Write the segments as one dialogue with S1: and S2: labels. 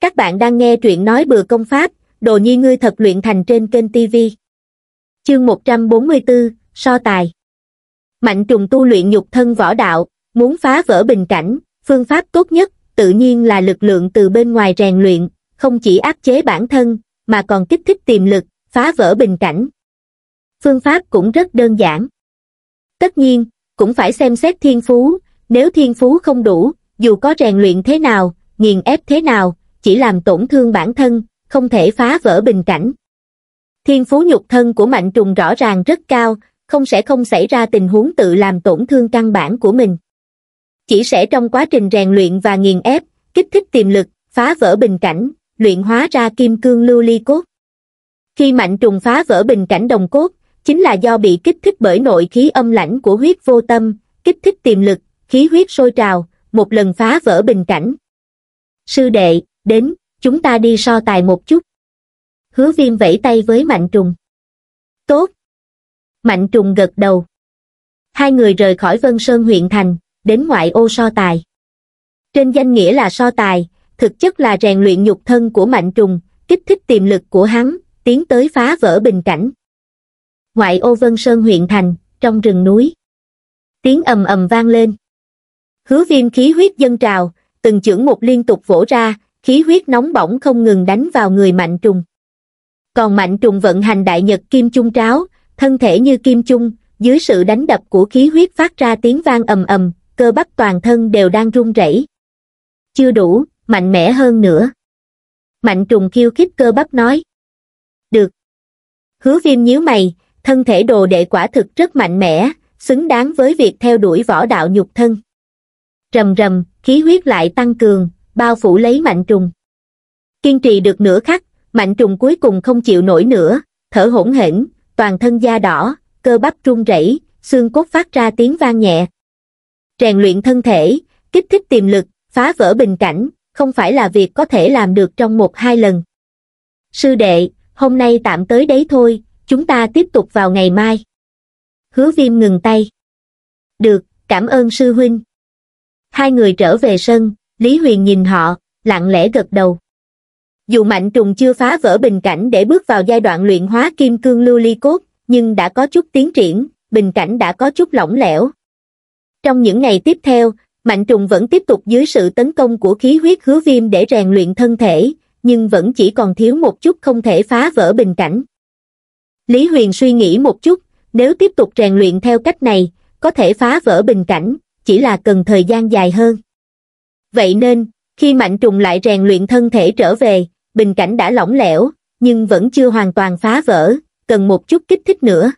S1: Các bạn đang nghe truyện nói bừa công pháp, đồ nhi ngươi thật luyện thành trên kênh TV. Chương 144, So Tài Mạnh trùng tu luyện nhục thân võ đạo, muốn phá vỡ bình cảnh, phương pháp tốt nhất, tự nhiên là lực lượng từ bên ngoài rèn luyện, không chỉ áp chế bản thân, mà còn kích thích tiềm lực, phá vỡ bình cảnh. Phương pháp cũng rất đơn giản. Tất nhiên, cũng phải xem xét thiên phú, nếu thiên phú không đủ, dù có rèn luyện thế nào, nghiền ép thế nào, chỉ làm tổn thương bản thân, không thể phá vỡ bình cảnh. Thiên phú nhục thân của mạnh trùng rõ ràng rất cao, không sẽ không xảy ra tình huống tự làm tổn thương căn bản của mình. Chỉ sẽ trong quá trình rèn luyện và nghiền ép, kích thích tiềm lực, phá vỡ bình cảnh, luyện hóa ra kim cương lưu ly cốt. Khi mạnh trùng phá vỡ bình cảnh đồng cốt, chính là do bị kích thích bởi nội khí âm lãnh của huyết vô tâm, kích thích tiềm lực, khí huyết sôi trào, một lần phá vỡ bình cảnh. Sư đệ, đến, chúng ta đi so tài một chút. Hứa viêm vẫy tay với mạnh trùng. Tốt. Mạnh trùng gật đầu. Hai người rời khỏi Vân Sơn huyện thành, đến ngoại ô so tài. Trên danh nghĩa là so tài, thực chất là rèn luyện nhục thân của mạnh trùng, kích thích tiềm lực của hắn, tiến tới phá vỡ bình cảnh. Ngoại ô Vân Sơn huyện thành, trong rừng núi. Tiếng ầm ầm vang lên. Hứa viêm khí huyết dâng trào, từng chưởng một liên tục vỗ ra, khí huyết nóng bỏng không ngừng đánh vào người mạnh trùng. Còn mạnh trùng vận hành đại nhật kim chung tráo, thân thể như kim chung, dưới sự đánh đập của khí huyết phát ra tiếng vang ầm ầm, cơ bắp toàn thân đều đang run rẩy. Chưa đủ, mạnh mẽ hơn nữa. Mạnh trùng khiêu khích cơ bắp nói. Được. Hứa viêm nhíu mày, thân thể đồ đệ quả thực rất mạnh mẽ, xứng đáng với việc theo đuổi võ đạo nhục thân. Rầm rầm, khí huyết lại tăng cường, bao phủ lấy mạnh trùng. Kiên trì được nửa khắc, mạnh trùng cuối cùng không chịu nổi nữa, thở hổn hển, toàn thân da đỏ, cơ bắp run rẩy, xương cốt phát ra tiếng vang nhẹ. Rèn luyện thân thể, kích thích tiềm lực, phá vỡ bình cảnh, không phải là việc có thể làm được trong một hai lần. Sư đệ, hôm nay tạm tới đấy thôi, chúng ta tiếp tục vào ngày mai. Hứa viêm ngừng tay. Được, cảm ơn sư huynh. Hai người trở về sân, Lý Huyền nhìn họ, lặng lẽ gật đầu. Dù Mạnh Trùng chưa phá vỡ bình cảnh để bước vào giai đoạn luyện hóa kim cương lưu ly cốt, nhưng đã có chút tiến triển, bình cảnh đã có chút lỏng lẻo. Trong những ngày tiếp theo, Mạnh Trùng vẫn tiếp tục dưới sự tấn công của khí huyết hứa viêm để rèn luyện thân thể, nhưng vẫn chỉ còn thiếu một chút không thể phá vỡ bình cảnh. Lý Huyền suy nghĩ một chút, nếu tiếp tục rèn luyện theo cách này, có thể phá vỡ bình cảnh, chỉ là cần thời gian dài hơn. Vậy nên, khi Mạnh Trùng lại rèn luyện thân thể trở về, bình cảnh đã lỏng lẻo, nhưng vẫn chưa hoàn toàn phá vỡ, cần một chút kích thích nữa.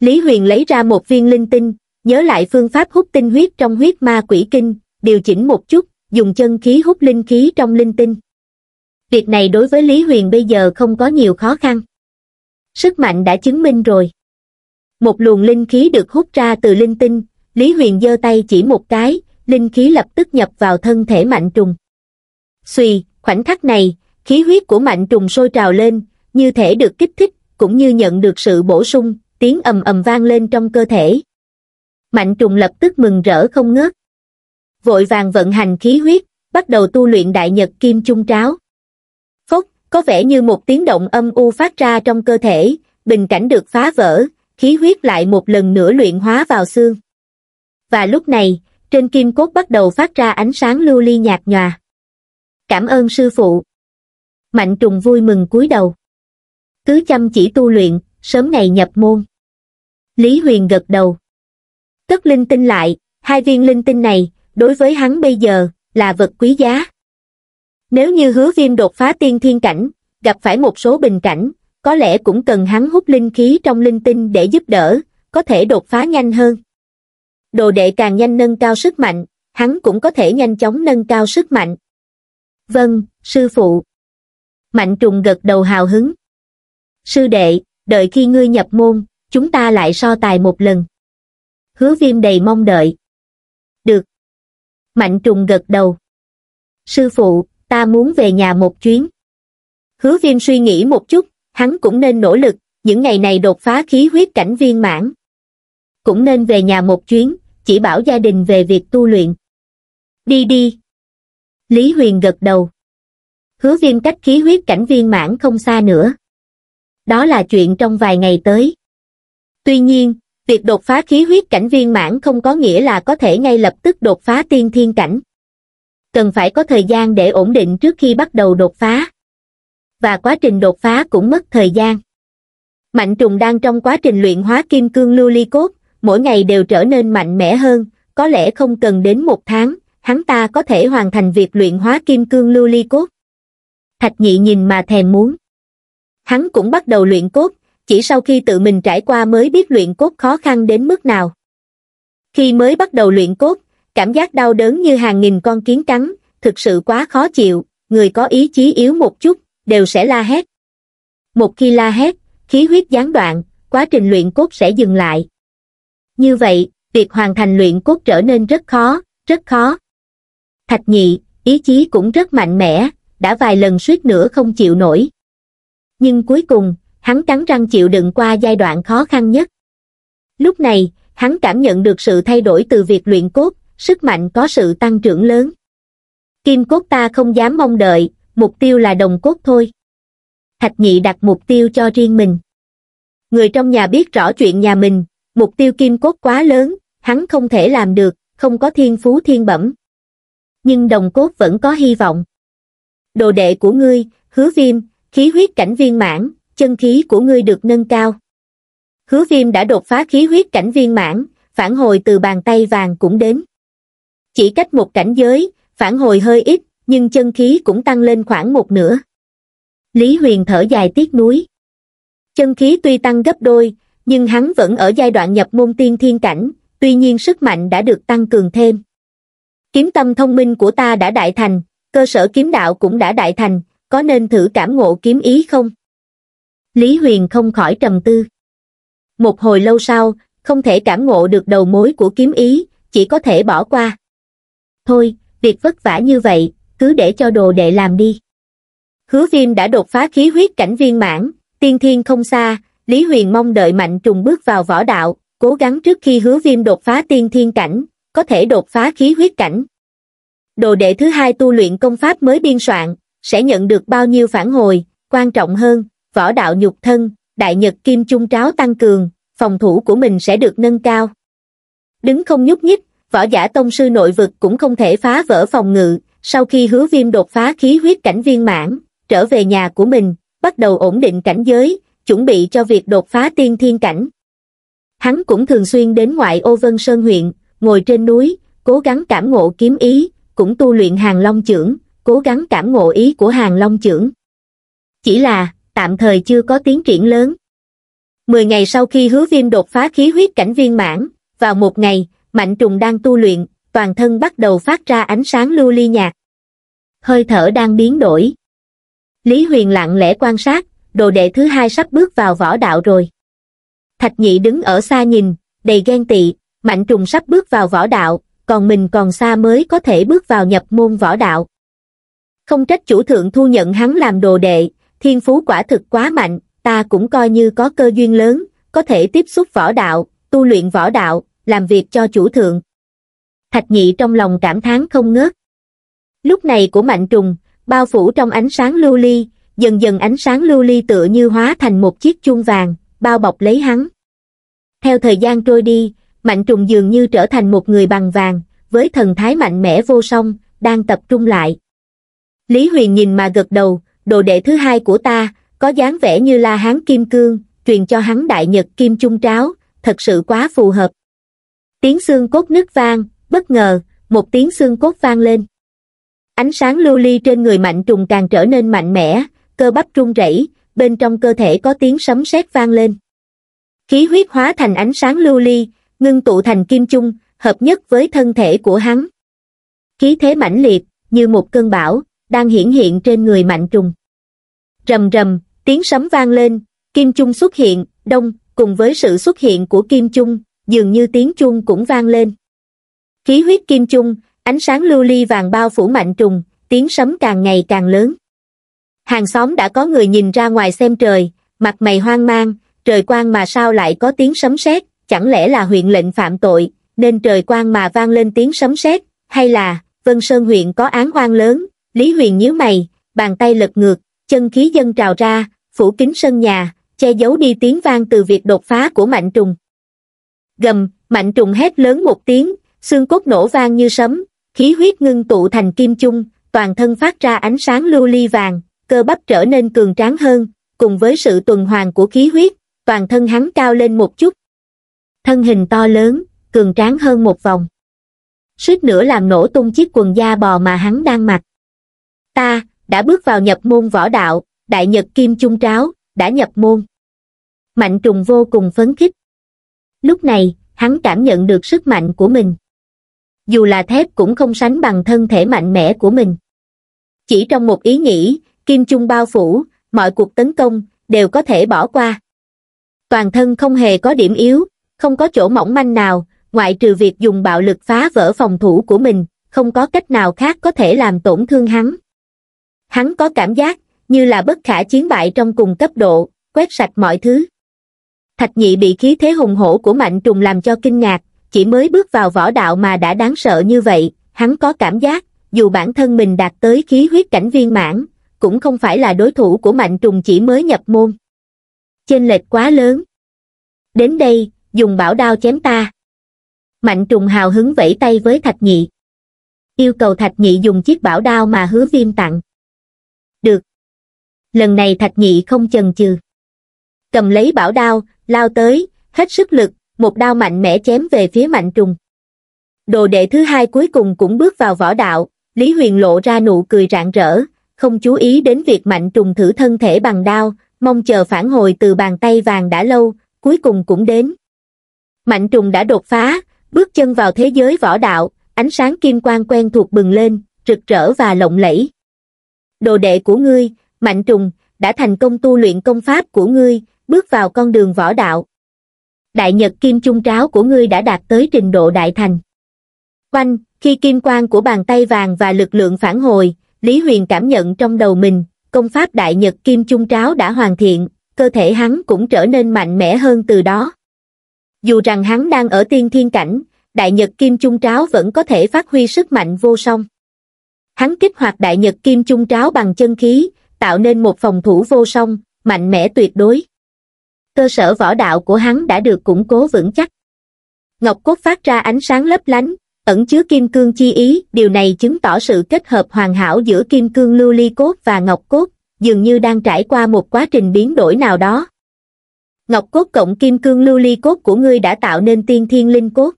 S1: Lý Huyền lấy ra một viên linh tinh, nhớ lại phương pháp hút tinh huyết trong huyết ma quỷ kinh, điều chỉnh một chút, dùng chân khí hút linh khí trong linh tinh. Việc này đối với Lý Huyền bây giờ không có nhiều khó khăn. Sức mạnh đã chứng minh rồi. Một luồng linh khí được hút ra từ linh tinh, Lý Huyền giơ tay chỉ một cái, linh khí lập tức nhập vào thân thể mạnh trùng. Xùy, khoảnh khắc này, khí huyết của mạnh trùng sôi trào lên, như thể được kích thích, cũng như nhận được sự bổ sung, tiếng ầm ầm vang lên trong cơ thể. Mạnh trùng lập tức mừng rỡ không ngớt. Vội vàng vận hành khí huyết, bắt đầu tu luyện đại nhật kim chung tráo. Phốc, có vẻ như một tiếng động âm u phát ra trong cơ thể, bình cảnh được phá vỡ, khí huyết lại một lần nữa luyện hóa vào xương. Và lúc này, trên kim cốt bắt đầu phát ra ánh sáng lưu ly nhạt nhòa cảm ơn sư phụ mạnh trùng vui mừng cúi đầu cứ chăm chỉ tu luyện sớm ngày nhập môn lý huyền gật đầu cất linh tinh lại hai viên linh tinh này đối với hắn bây giờ là vật quý giá nếu như hứa viêm đột phá tiên thiên cảnh gặp phải một số bình cảnh có lẽ cũng cần hắn hút linh khí trong linh tinh để giúp đỡ có thể đột phá nhanh hơn đồ đệ càng nhanh nâng cao sức mạnh, hắn cũng có thể nhanh chóng nâng cao sức mạnh. Vâng, sư phụ. Mạnh trùng gật đầu hào hứng. Sư đệ, đợi khi ngươi nhập môn, chúng ta lại so tài một lần. Hứa viêm đầy mong đợi. Được. Mạnh trùng gật đầu. Sư phụ, ta muốn về nhà một chuyến. Hứa viêm suy nghĩ một chút, hắn cũng nên nỗ lực, những ngày này đột phá khí huyết cảnh viên mãn. Cũng nên về nhà một chuyến, chỉ bảo gia đình về việc tu luyện. Đi đi. Lý Huyền gật đầu. Hứa viêm cách khí huyết cảnh viên mãn không xa nữa. Đó là chuyện trong vài ngày tới. Tuy nhiên, việc đột phá khí huyết cảnh viên mãn không có nghĩa là có thể ngay lập tức đột phá tiên thiên cảnh. Cần phải có thời gian để ổn định trước khi bắt đầu đột phá. Và quá trình đột phá cũng mất thời gian. Mạnh trùng đang trong quá trình luyện hóa kim cương lưu ly cốt, mỗi ngày đều trở nên mạnh mẽ hơn, có lẽ không cần đến một tháng, hắn ta có thể hoàn thành việc luyện hóa kim cương lưu ly cốt. Thạch nhị nhìn mà thèm muốn. Hắn cũng bắt đầu luyện cốt, chỉ sau khi tự mình trải qua mới biết luyện cốt khó khăn đến mức nào. Khi mới bắt đầu luyện cốt, cảm giác đau đớn như hàng nghìn con kiến cắn, thực sự quá khó chịu, người có ý chí yếu một chút, đều sẽ la hét. Một khi la hét, khí huyết gián đoạn, quá trình luyện cốt sẽ dừng lại. Như vậy, việc hoàn thành luyện cốt trở nên rất khó, rất khó. Thạch nhị, ý chí cũng rất mạnh mẽ, đã vài lần suýt nữa không chịu nổi. Nhưng cuối cùng, hắn cắn răng chịu đựng qua giai đoạn khó khăn nhất. Lúc này, hắn cảm nhận được sự thay đổi từ việc luyện cốt, sức mạnh có sự tăng trưởng lớn. Kim cốt ta không dám mong đợi, mục tiêu là đồng cốt thôi. Thạch nhị đặt mục tiêu cho riêng mình. Người trong nhà biết rõ chuyện nhà mình, mục tiêu kim cốt quá lớn, hắn không thể làm được, không có thiên phú thiên bẩm. Nhưng đồng cốt vẫn có hy vọng. Đồ đệ của ngươi, hứa viêm, khí huyết cảnh viên mãn, chân khí của ngươi được nâng cao. Hứa viêm đã đột phá khí huyết cảnh viên mãn, phản hồi từ bàn tay vàng cũng đến. Chỉ cách một cảnh giới, phản hồi hơi ít, nhưng chân khí cũng tăng lên khoảng một nửa. Lý Huyền thở dài tiếc núi Chân khí tuy tăng gấp đôi, nhưng hắn vẫn ở giai đoạn nhập môn tiên thiên cảnh tuy nhiên sức mạnh đã được tăng cường thêm kiếm tâm thông minh của ta đã đại thành cơ sở kiếm đạo cũng đã đại thành có nên thử cảm ngộ kiếm ý không lý huyền không khỏi trầm tư một hồi lâu sau không thể cảm ngộ được đầu mối của kiếm ý chỉ có thể bỏ qua thôi việc vất vả như vậy cứ để cho đồ đệ làm đi hứa viêm đã đột phá khí huyết cảnh viên mãn tiên thiên không xa Lý Huyền mong đợi Mạnh Trùng bước vào võ đạo, cố gắng trước khi hứa viêm đột phá tiên thiên cảnh, có thể đột phá khí huyết cảnh. Đồ đệ thứ hai tu luyện công pháp mới biên soạn, sẽ nhận được bao nhiêu phản hồi, quan trọng hơn, võ đạo nhục thân, đại nhật kim trung tráo tăng cường, phòng thủ của mình sẽ được nâng cao. Đứng không nhúc nhích, võ giả tông sư nội vực cũng không thể phá vỡ phòng ngự, sau khi hứa viêm đột phá khí huyết cảnh viên mãn, trở về nhà của mình, bắt đầu ổn định cảnh giới, chuẩn bị cho việc đột phá tiên thiên cảnh. Hắn cũng thường xuyên đến ngoại ô Vân Sơn huyện, ngồi trên núi, cố gắng cảm ngộ kiếm ý, cũng tu luyện hàng long trưởng, cố gắng cảm ngộ ý của hàng long trưởng. Chỉ là, tạm thời chưa có tiến triển lớn. Mười ngày sau khi hứa viêm đột phá khí huyết cảnh viên mãn, vào một ngày, mạnh trùng đang tu luyện, toàn thân bắt đầu phát ra ánh sáng lưu ly nhạt. Hơi thở đang biến đổi. Lý Huyền lặng lẽ quan sát, đồ đệ thứ hai sắp bước vào võ đạo rồi. Thạch nhị đứng ở xa nhìn, đầy ghen tị, mạnh trùng sắp bước vào võ đạo, còn mình còn xa mới có thể bước vào nhập môn võ đạo. Không trách chủ thượng thu nhận hắn làm đồ đệ, thiên phú quả thực quá mạnh, ta cũng coi như có cơ duyên lớn, có thể tiếp xúc võ đạo, tu luyện võ đạo, làm việc cho chủ thượng. Thạch nhị trong lòng cảm thán không ngớt. Lúc này của mạnh trùng, bao phủ trong ánh sáng lưu ly, dần dần ánh sáng lưu ly tựa như hóa thành một chiếc chuông vàng, bao bọc lấy hắn. Theo thời gian trôi đi, Mạnh Trùng dường như trở thành một người bằng vàng, với thần thái mạnh mẽ vô song, đang tập trung lại. Lý Huyền nhìn mà gật đầu, đồ đệ thứ hai của ta, có dáng vẻ như la hán kim cương, truyền cho hắn đại nhật kim trung tráo, thật sự quá phù hợp. Tiếng xương cốt nứt vang, bất ngờ, một tiếng xương cốt vang lên. Ánh sáng lưu ly trên người mạnh trùng càng trở nên mạnh mẽ, cơ bắp run rẩy bên trong cơ thể có tiếng sấm sét vang lên khí huyết hóa thành ánh sáng lưu ly ngưng tụ thành kim chung hợp nhất với thân thể của hắn khí thế mãnh liệt như một cơn bão đang hiển hiện trên người mạnh trùng rầm rầm tiếng sấm vang lên kim chung xuất hiện đông cùng với sự xuất hiện của kim chung dường như tiếng chuông cũng vang lên khí huyết kim chung ánh sáng lưu ly vàng bao phủ mạnh trùng tiếng sấm càng ngày càng lớn hàng xóm đã có người nhìn ra ngoài xem trời mặt mày hoang mang trời quang mà sao lại có tiếng sấm sét chẳng lẽ là huyện lệnh phạm tội nên trời quang mà vang lên tiếng sấm sét hay là vân sơn huyện có án oan lớn lý huyền nhíu mày bàn tay lật ngược chân khí dân trào ra phủ kín sân nhà che giấu đi tiếng vang từ việc đột phá của mạnh trùng gầm mạnh trùng hét lớn một tiếng xương cốt nổ vang như sấm khí huyết ngưng tụ thành kim chung toàn thân phát ra ánh sáng lưu ly vàng cơ bắp trở nên cường tráng hơn, cùng với sự tuần hoàn của khí huyết, toàn thân hắn cao lên một chút. Thân hình to lớn, cường tráng hơn một vòng. Suýt nữa làm nổ tung chiếc quần da bò mà hắn đang mặc. Ta, đã bước vào nhập môn võ đạo, đại nhật kim chung tráo, đã nhập môn. Mạnh trùng vô cùng phấn khích. Lúc này, hắn cảm nhận được sức mạnh của mình. Dù là thép cũng không sánh bằng thân thể mạnh mẽ của mình. Chỉ trong một ý nghĩ, kim chung bao phủ mọi cuộc tấn công đều có thể bỏ qua toàn thân không hề có điểm yếu không có chỗ mỏng manh nào ngoại trừ việc dùng bạo lực phá vỡ phòng thủ của mình không có cách nào khác có thể làm tổn thương hắn hắn có cảm giác như là bất khả chiến bại trong cùng cấp độ quét sạch mọi thứ thạch nhị bị khí thế hùng hổ của mạnh trùng làm cho kinh ngạc chỉ mới bước vào võ đạo mà đã đáng sợ như vậy hắn có cảm giác dù bản thân mình đạt tới khí huyết cảnh viên mãn cũng không phải là đối thủ của mạnh trùng chỉ mới nhập môn. trên lệch quá lớn. Đến đây, dùng bảo đao chém ta. Mạnh trùng hào hứng vẫy tay với Thạch Nhị. Yêu cầu Thạch Nhị dùng chiếc bảo đao mà hứa viêm tặng. Được. Lần này Thạch Nhị không chần chừ. Cầm lấy bảo đao, lao tới, hết sức lực, một đao mạnh mẽ chém về phía mạnh trùng. Đồ đệ thứ hai cuối cùng cũng bước vào võ đạo, Lý Huyền lộ ra nụ cười rạng rỡ, không chú ý đến việc mạnh trùng thử thân thể bằng đao, mong chờ phản hồi từ bàn tay vàng đã lâu, cuối cùng cũng đến. Mạnh trùng đã đột phá, bước chân vào thế giới võ đạo, ánh sáng kim quang quen thuộc bừng lên, rực rỡ và lộng lẫy. Đồ đệ của ngươi, mạnh trùng, đã thành công tu luyện công pháp của ngươi, bước vào con đường võ đạo. Đại nhật kim trung tráo của ngươi đã đạt tới trình độ đại thành. quanh khi kim quang của bàn tay vàng và lực lượng phản hồi, Lý Huyền cảm nhận trong đầu mình, công pháp Đại Nhật Kim Trung Tráo đã hoàn thiện, cơ thể hắn cũng trở nên mạnh mẽ hơn từ đó. Dù rằng hắn đang ở tiên thiên cảnh, Đại Nhật Kim Trung Tráo vẫn có thể phát huy sức mạnh vô song. Hắn kích hoạt Đại Nhật Kim Trung Tráo bằng chân khí, tạo nên một phòng thủ vô song, mạnh mẽ tuyệt đối. Cơ sở võ đạo của hắn đã được củng cố vững chắc. Ngọc cốt phát ra ánh sáng lấp lánh, ẩn chứa kim cương chi ý điều này chứng tỏ sự kết hợp hoàn hảo giữa kim cương lưu ly cốt và ngọc cốt dường như đang trải qua một quá trình biến đổi nào đó ngọc cốt cộng kim cương lưu ly cốt của ngươi đã tạo nên tiên thiên linh cốt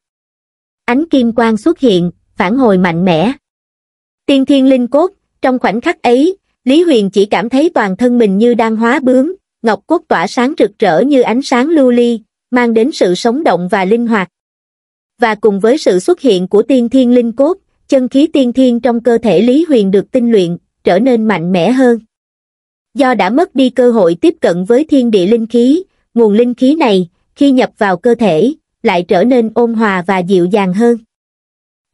S1: ánh kim quang xuất hiện phản hồi mạnh mẽ tiên thiên linh cốt trong khoảnh khắc ấy lý huyền chỉ cảm thấy toàn thân mình như đang hóa bướm ngọc cốt tỏa sáng rực rỡ như ánh sáng lưu ly mang đến sự sống động và linh hoạt và cùng với sự xuất hiện của tiên thiên linh cốt, chân khí tiên thiên trong cơ thể Lý Huyền được tinh luyện, trở nên mạnh mẽ hơn. Do đã mất đi cơ hội tiếp cận với thiên địa linh khí, nguồn linh khí này, khi nhập vào cơ thể, lại trở nên ôn hòa và dịu dàng hơn.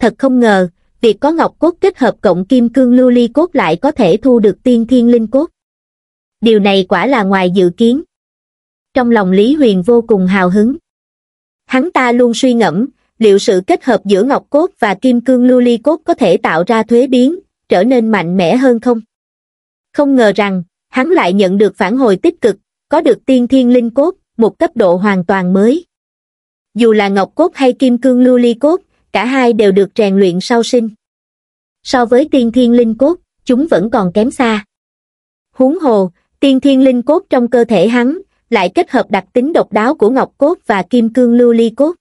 S1: Thật không ngờ, việc có ngọc cốt kết hợp cộng kim cương lưu ly cốt lại có thể thu được tiên thiên linh cốt. Điều này quả là ngoài dự kiến. Trong lòng Lý Huyền vô cùng hào hứng. Hắn ta luôn suy ngẫm, liệu sự kết hợp giữa ngọc cốt và kim cương lưu ly cốt có thể tạo ra thuế biến, trở nên mạnh mẽ hơn không? Không ngờ rằng, hắn lại nhận được phản hồi tích cực, có được tiên thiên linh cốt, một cấp độ hoàn toàn mới. Dù là ngọc cốt hay kim cương lưu ly cốt, cả hai đều được rèn luyện sau sinh. So với tiên thiên linh cốt, chúng vẫn còn kém xa. Huống hồ, tiên thiên linh cốt trong cơ thể hắn, lại kết hợp đặc tính độc đáo của ngọc cốt và kim cương lưu ly cốt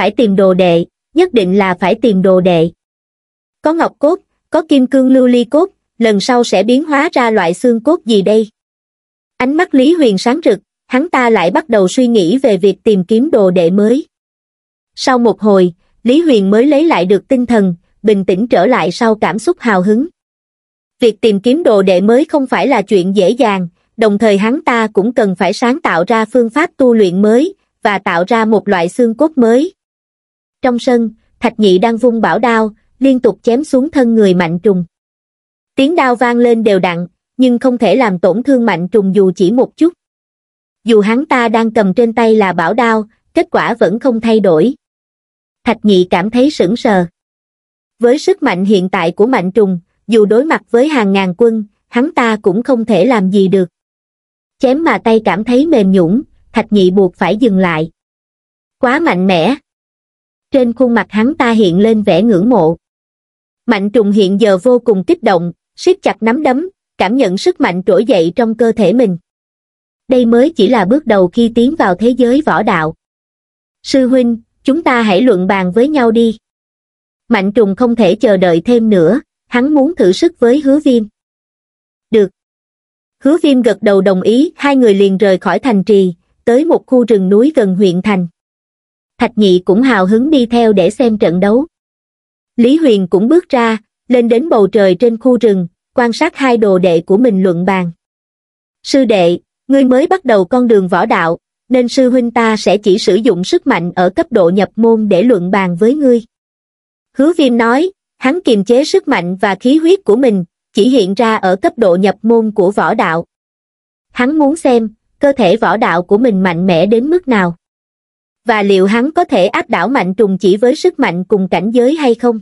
S1: phải tìm đồ đệ, nhất định là phải tìm đồ đệ. Có ngọc cốt, có kim cương lưu ly cốt, lần sau sẽ biến hóa ra loại xương cốt gì đây? Ánh mắt Lý Huyền sáng rực, hắn ta lại bắt đầu suy nghĩ về việc tìm kiếm đồ đệ mới. Sau một hồi, Lý Huyền mới lấy lại được tinh thần, bình tĩnh trở lại sau cảm xúc hào hứng. Việc tìm kiếm đồ đệ mới không phải là chuyện dễ dàng, đồng thời hắn ta cũng cần phải sáng tạo ra phương pháp tu luyện mới, và tạo ra một loại xương cốt mới trong sân, thạch nhị đang vung bảo đao, liên tục chém xuống thân người mạnh trùng. Tiếng đao vang lên đều đặn, nhưng không thể làm tổn thương mạnh trùng dù chỉ một chút. Dù hắn ta đang cầm trên tay là bảo đao, kết quả vẫn không thay đổi. Thạch nhị cảm thấy sững sờ. Với sức mạnh hiện tại của mạnh trùng, dù đối mặt với hàng ngàn quân, hắn ta cũng không thể làm gì được. Chém mà tay cảm thấy mềm nhũng, thạch nhị buộc phải dừng lại. Quá mạnh mẽ, trên khuôn mặt hắn ta hiện lên vẻ ngưỡng mộ. Mạnh trùng hiện giờ vô cùng kích động, siết chặt nắm đấm, cảm nhận sức mạnh trỗi dậy trong cơ thể mình. Đây mới chỉ là bước đầu khi tiến vào thế giới võ đạo. Sư huynh, chúng ta hãy luận bàn với nhau đi. Mạnh trùng không thể chờ đợi thêm nữa, hắn muốn thử sức với hứa viêm. Được. Hứa viêm gật đầu đồng ý, hai người liền rời khỏi thành trì, tới một khu rừng núi gần huyện thành thạch nhị cũng hào hứng đi theo để xem trận đấu lý huyền cũng bước ra lên đến bầu trời trên khu rừng quan sát hai đồ đệ của mình luận bàn sư đệ ngươi mới bắt đầu con đường võ đạo nên sư huynh ta sẽ chỉ sử dụng sức mạnh ở cấp độ nhập môn để luận bàn với ngươi hứa viêm nói hắn kiềm chế sức mạnh và khí huyết của mình chỉ hiện ra ở cấp độ nhập môn của võ đạo hắn muốn xem cơ thể võ đạo của mình mạnh mẽ đến mức nào và liệu hắn có thể áp đảo mạnh trùng chỉ với sức mạnh cùng cảnh giới hay không.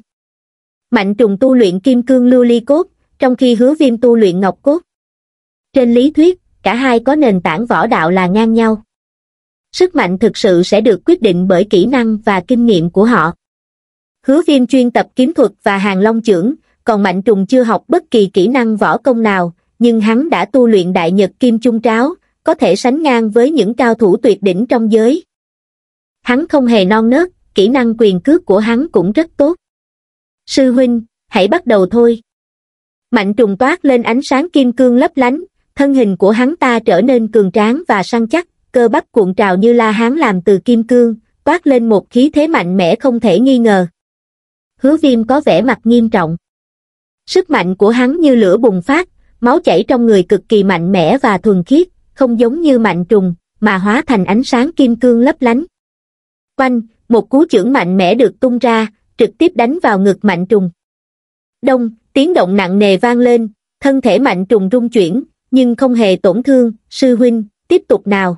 S1: Mạnh trùng tu luyện kim cương lưu ly cốt, trong khi hứa viêm tu luyện ngọc cốt. Trên lý thuyết, cả hai có nền tảng võ đạo là ngang nhau. Sức mạnh thực sự sẽ được quyết định bởi kỹ năng và kinh nghiệm của họ. Hứa viêm chuyên tập kiếm thuật và hàng long trưởng, còn mạnh trùng chưa học bất kỳ kỹ năng võ công nào, nhưng hắn đã tu luyện đại nhật kim trung tráo, có thể sánh ngang với những cao thủ tuyệt đỉnh trong giới hắn không hề non nớt kỹ năng quyền cước của hắn cũng rất tốt sư huynh hãy bắt đầu thôi mạnh trùng toát lên ánh sáng kim cương lấp lánh thân hình của hắn ta trở nên cường tráng và săn chắc cơ bắp cuộn trào như la hắn làm từ kim cương toát lên một khí thế mạnh mẽ không thể nghi ngờ hứa viêm có vẻ mặt nghiêm trọng sức mạnh của hắn như lửa bùng phát máu chảy trong người cực kỳ mạnh mẽ và thuần khiết không giống như mạnh trùng mà hóa thành ánh sáng kim cương lấp lánh Quanh một cú chưởng mạnh mẽ được tung ra, trực tiếp đánh vào ngực mạnh trùng. Đông, tiếng động nặng nề vang lên, thân thể mạnh trùng rung chuyển, nhưng không hề tổn thương, sư huynh, tiếp tục nào.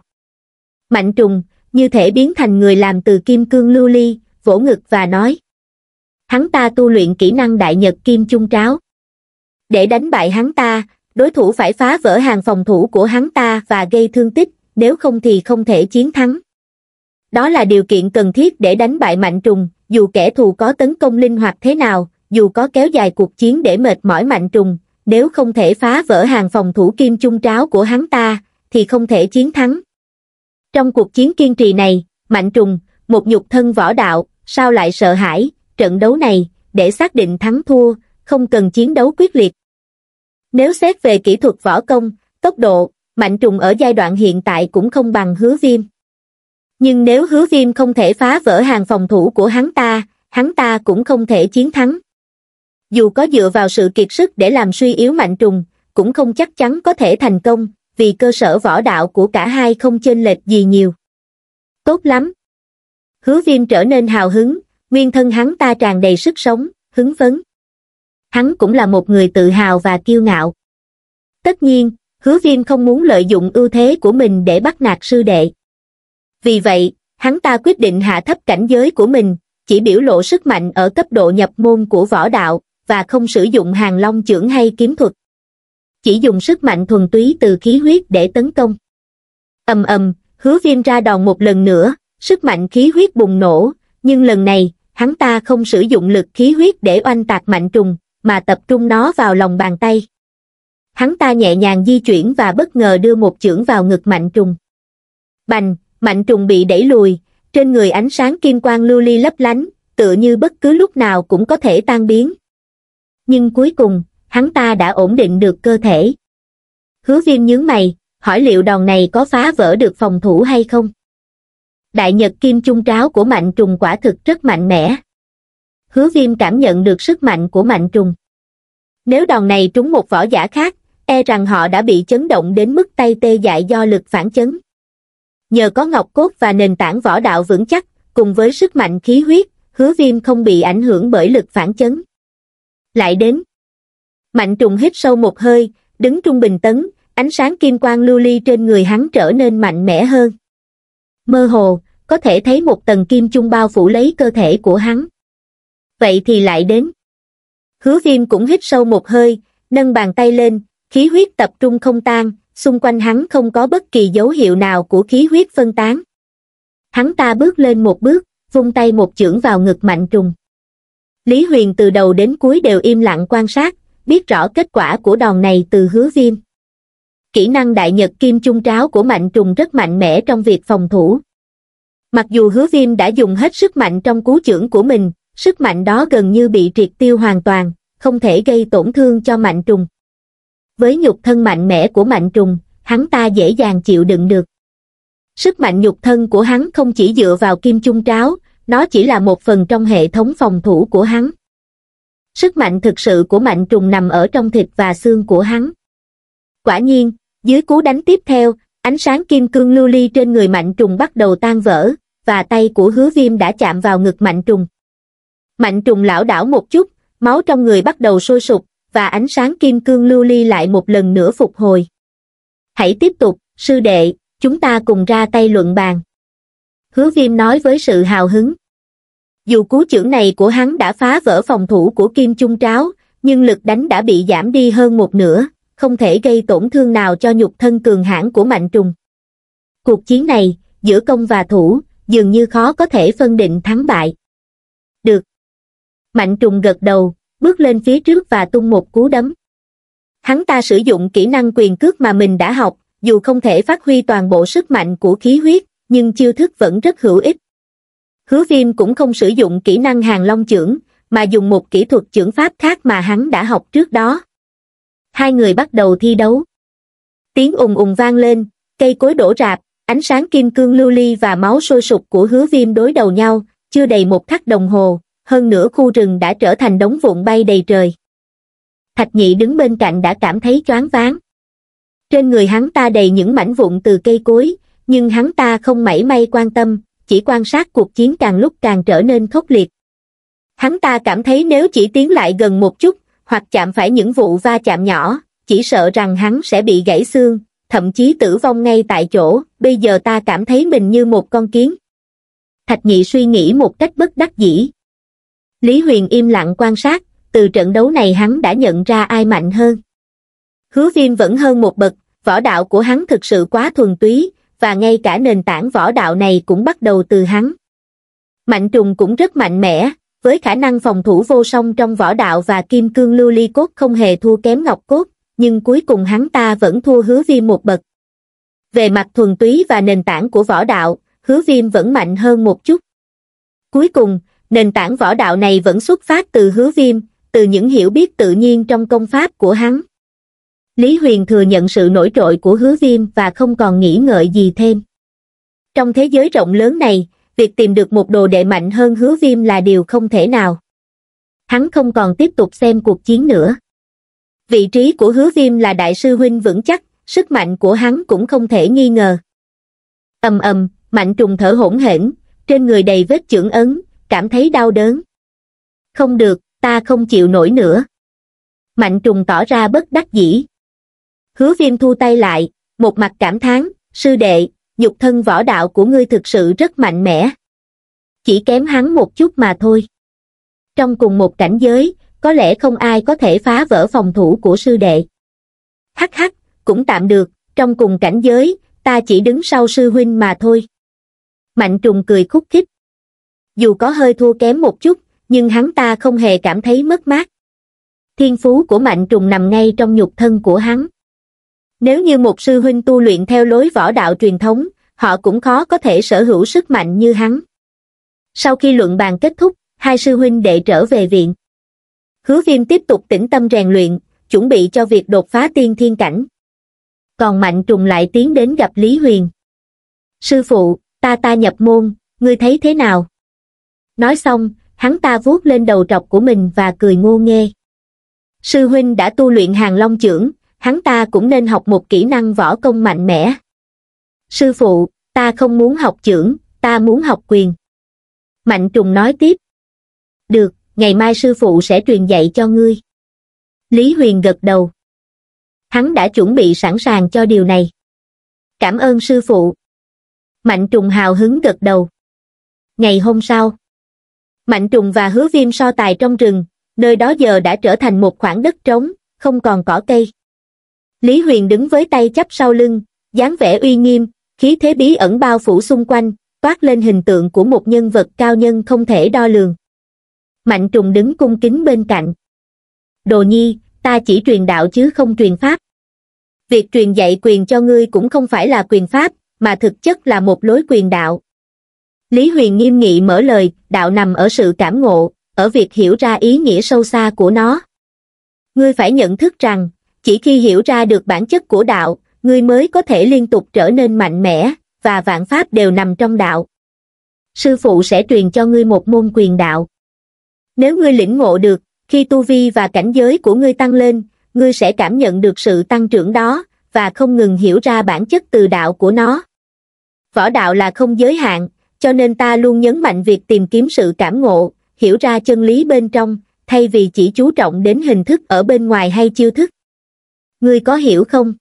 S1: Mạnh trùng, như thể biến thành người làm từ kim cương lưu ly, vỗ ngực và nói. Hắn ta tu luyện kỹ năng đại nhật kim chung tráo. Để đánh bại hắn ta, đối thủ phải phá vỡ hàng phòng thủ của hắn ta và gây thương tích, nếu không thì không thể chiến thắng. Đó là điều kiện cần thiết để đánh bại mạnh trùng, dù kẻ thù có tấn công linh hoạt thế nào, dù có kéo dài cuộc chiến để mệt mỏi mạnh trùng, nếu không thể phá vỡ hàng phòng thủ kim chung tráo của hắn ta, thì không thể chiến thắng. Trong cuộc chiến kiên trì này, mạnh trùng, một nhục thân võ đạo, sao lại sợ hãi, trận đấu này, để xác định thắng thua, không cần chiến đấu quyết liệt. Nếu xét về kỹ thuật võ công, tốc độ, mạnh trùng ở giai đoạn hiện tại cũng không bằng hứa viêm nhưng nếu hứa viêm không thể phá vỡ hàng phòng thủ của hắn ta hắn ta cũng không thể chiến thắng dù có dựa vào sự kiệt sức để làm suy yếu mạnh trùng cũng không chắc chắn có thể thành công vì cơ sở võ đạo của cả hai không chênh lệch gì nhiều tốt lắm hứa viêm trở nên hào hứng nguyên thân hắn ta tràn đầy sức sống hứng phấn hắn cũng là một người tự hào và kiêu ngạo tất nhiên hứa viêm không muốn lợi dụng ưu thế của mình để bắt nạt sư đệ vì vậy, hắn ta quyết định hạ thấp cảnh giới của mình, chỉ biểu lộ sức mạnh ở cấp độ nhập môn của võ đạo, và không sử dụng hàng long chưởng hay kiếm thuật. Chỉ dùng sức mạnh thuần túy từ khí huyết để tấn công. ầm ầm, hứa viêm ra đòn một lần nữa, sức mạnh khí huyết bùng nổ, nhưng lần này, hắn ta không sử dụng lực khí huyết để oanh tạc mạnh trùng, mà tập trung nó vào lòng bàn tay. Hắn ta nhẹ nhàng di chuyển và bất ngờ đưa một chưởng vào ngực mạnh trùng. Bành, mạnh trùng bị đẩy lùi trên người ánh sáng kim quang lưu ly lấp lánh tựa như bất cứ lúc nào cũng có thể tan biến nhưng cuối cùng hắn ta đã ổn định được cơ thể hứa viêm nhướng mày hỏi liệu đòn này có phá vỡ được phòng thủ hay không đại nhật kim Chung tráo của mạnh trùng quả thực rất mạnh mẽ hứa viêm cảm nhận được sức mạnh của mạnh trùng nếu đòn này trúng một võ giả khác e rằng họ đã bị chấn động đến mức tay tê dại do lực phản chấn Nhờ có ngọc cốt và nền tảng võ đạo vững chắc, cùng với sức mạnh khí huyết, hứa viêm không bị ảnh hưởng bởi lực phản chấn. Lại đến. Mạnh trùng hít sâu một hơi, đứng trung bình tấn, ánh sáng kim quang lưu ly trên người hắn trở nên mạnh mẽ hơn. Mơ hồ, có thể thấy một tầng kim chung bao phủ lấy cơ thể của hắn. Vậy thì lại đến. Hứa viêm cũng hít sâu một hơi, nâng bàn tay lên, khí huyết tập trung không tan, xung quanh hắn không có bất kỳ dấu hiệu nào của khí huyết phân tán. Hắn ta bước lên một bước, vung tay một chưởng vào ngực mạnh trùng. Lý Huyền từ đầu đến cuối đều im lặng quan sát, biết rõ kết quả của đòn này từ hứa viêm. Kỹ năng đại nhật kim chung tráo của mạnh trùng rất mạnh mẽ trong việc phòng thủ. Mặc dù hứa viêm đã dùng hết sức mạnh trong cú chưởng của mình, sức mạnh đó gần như bị triệt tiêu hoàn toàn, không thể gây tổn thương cho mạnh trùng với nhục thân mạnh mẽ của mạnh trùng, hắn ta dễ dàng chịu đựng được. Sức mạnh nhục thân của hắn không chỉ dựa vào kim chung tráo, nó chỉ là một phần trong hệ thống phòng thủ của hắn. Sức mạnh thực sự của mạnh trùng nằm ở trong thịt và xương của hắn. Quả nhiên, dưới cú đánh tiếp theo, ánh sáng kim cương lưu ly trên người mạnh trùng bắt đầu tan vỡ, và tay của hứa viêm đã chạm vào ngực mạnh trùng. Mạnh trùng lão đảo một chút, máu trong người bắt đầu sôi sụp và ánh sáng kim cương lưu ly lại một lần nữa phục hồi. Hãy tiếp tục, sư đệ, chúng ta cùng ra tay luận bàn. Hứa viêm nói với sự hào hứng. Dù cú chưởng này của hắn đã phá vỡ phòng thủ của Kim Chung Tráo, nhưng lực đánh đã bị giảm đi hơn một nửa, không thể gây tổn thương nào cho nhục thân cường hãn của Mạnh Trùng. Cuộc chiến này, giữa công và thủ, dường như khó có thể phân định thắng bại. Được. Mạnh Trùng gật đầu, bước lên phía trước và tung một cú đấm. Hắn ta sử dụng kỹ năng quyền cước mà mình đã học, dù không thể phát huy toàn bộ sức mạnh của khí huyết, nhưng chiêu thức vẫn rất hữu ích. Hứa viêm cũng không sử dụng kỹ năng hàng long chưởng, mà dùng một kỹ thuật chưởng pháp khác mà hắn đã học trước đó. Hai người bắt đầu thi đấu. Tiếng ùng ùng vang lên, cây cối đổ rạp, ánh sáng kim cương lưu ly và máu sôi sụp của hứa viêm đối đầu nhau, chưa đầy một khắc đồng hồ, hơn nữa khu rừng đã trở thành đống vụn bay đầy trời. Thạch nhị đứng bên cạnh đã cảm thấy choáng váng. Trên người hắn ta đầy những mảnh vụn từ cây cối, nhưng hắn ta không mảy may quan tâm, chỉ quan sát cuộc chiến càng lúc càng trở nên khốc liệt. Hắn ta cảm thấy nếu chỉ tiến lại gần một chút, hoặc chạm phải những vụ va chạm nhỏ, chỉ sợ rằng hắn sẽ bị gãy xương, thậm chí tử vong ngay tại chỗ, bây giờ ta cảm thấy mình như một con kiến. Thạch nhị suy nghĩ một cách bất đắc dĩ, lý huyền im lặng quan sát từ trận đấu này hắn đã nhận ra ai mạnh hơn hứa viêm vẫn hơn một bậc võ đạo của hắn thực sự quá thuần túy và ngay cả nền tảng võ đạo này cũng bắt đầu từ hắn mạnh trùng cũng rất mạnh mẽ với khả năng phòng thủ vô song trong võ đạo và kim cương lưu ly cốt không hề thua kém ngọc cốt nhưng cuối cùng hắn ta vẫn thua hứa viêm một bậc về mặt thuần túy và nền tảng của võ đạo hứa viêm vẫn mạnh hơn một chút cuối cùng nền tảng võ đạo này vẫn xuất phát từ hứa viêm, từ những hiểu biết tự nhiên trong công pháp của hắn. Lý Huyền thừa nhận sự nổi trội của hứa viêm và không còn nghĩ ngợi gì thêm. Trong thế giới rộng lớn này, việc tìm được một đồ đệ mạnh hơn hứa viêm là điều không thể nào. Hắn không còn tiếp tục xem cuộc chiến nữa. Vị trí của hứa viêm là đại sư huynh vững chắc, sức mạnh của hắn cũng không thể nghi ngờ. ầm ầm, mạnh trùng thở hỗn hển, trên người đầy vết chưởng ấn, cảm thấy đau đớn. Không được, ta không chịu nổi nữa. Mạnh trùng tỏ ra bất đắc dĩ. Hứa viêm thu tay lại, một mặt cảm thán, sư đệ, nhục thân võ đạo của ngươi thực sự rất mạnh mẽ. Chỉ kém hắn một chút mà thôi. Trong cùng một cảnh giới, có lẽ không ai có thể phá vỡ phòng thủ của sư đệ. Hắc hắc, cũng tạm được, trong cùng cảnh giới, ta chỉ đứng sau sư huynh mà thôi. Mạnh trùng cười khúc khích dù có hơi thua kém một chút, nhưng hắn ta không hề cảm thấy mất mát. Thiên phú của Mạnh Trùng nằm ngay trong nhục thân của hắn. Nếu như một sư huynh tu luyện theo lối võ đạo truyền thống, họ cũng khó có thể sở hữu sức mạnh như hắn. Sau khi luận bàn kết thúc, hai sư huynh đệ trở về viện. Hứa viêm tiếp tục tĩnh tâm rèn luyện, chuẩn bị cho việc đột phá tiên thiên cảnh. Còn Mạnh Trùng lại tiến đến gặp Lý Huyền. Sư phụ, ta ta nhập môn, ngươi thấy thế nào? Nói xong, hắn ta vuốt lên đầu trọc của mình và cười ngô nghê. Sư huynh đã tu luyện hàng long trưởng, hắn ta cũng nên học một kỹ năng võ công mạnh mẽ. Sư phụ, ta không muốn học trưởng, ta muốn học quyền. Mạnh trùng nói tiếp. Được, ngày mai sư phụ sẽ truyền dạy cho ngươi. Lý Huyền gật đầu. Hắn đã chuẩn bị sẵn sàng cho điều này. Cảm ơn sư phụ. Mạnh trùng hào hứng gật đầu. Ngày hôm sau, Mạnh trùng và hứa viêm so tài trong rừng, nơi đó giờ đã trở thành một khoảng đất trống, không còn cỏ cây. Lý Huyền đứng với tay chắp sau lưng, dáng vẻ uy nghiêm, khí thế bí ẩn bao phủ xung quanh, toát lên hình tượng của một nhân vật cao nhân không thể đo lường. Mạnh trùng đứng cung kính bên cạnh. Đồ nhi, ta chỉ truyền đạo chứ không truyền pháp. Việc truyền dạy quyền cho ngươi cũng không phải là quyền pháp, mà thực chất là một lối quyền đạo. Lý Huyền nghiêm nghị mở lời, đạo nằm ở sự cảm ngộ, ở việc hiểu ra ý nghĩa sâu xa của nó. Ngươi phải nhận thức rằng, chỉ khi hiểu ra được bản chất của đạo, ngươi mới có thể liên tục trở nên mạnh mẽ, và vạn pháp đều nằm trong đạo. Sư phụ sẽ truyền cho ngươi một môn quyền đạo. Nếu ngươi lĩnh ngộ được, khi tu vi và cảnh giới của ngươi tăng lên, ngươi sẽ cảm nhận được sự tăng trưởng đó, và không ngừng hiểu ra bản chất từ đạo của nó. Võ đạo là không giới hạn, cho nên ta luôn nhấn mạnh việc tìm kiếm sự cảm ngộ hiểu ra chân lý bên trong thay vì chỉ chú trọng đến hình thức ở bên ngoài hay chiêu thức ngươi có hiểu không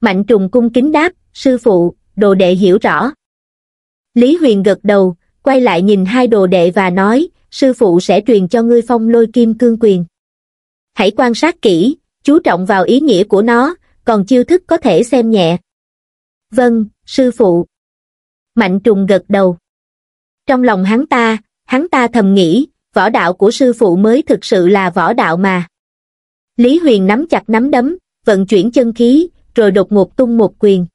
S1: mạnh trùng cung kính đáp sư phụ đồ đệ hiểu rõ lý huyền gật đầu quay lại nhìn hai đồ đệ và nói sư phụ sẽ truyền cho ngươi phong lôi kim cương quyền hãy quan sát kỹ chú trọng vào ý nghĩa của nó còn chiêu thức có thể xem nhẹ vâng sư phụ Mạnh trùng gật đầu. Trong lòng hắn ta, hắn ta thầm nghĩ, võ đạo của sư phụ mới thực sự là võ đạo mà. Lý Huyền nắm chặt nắm đấm, vận chuyển chân khí, rồi đột ngột tung một quyền.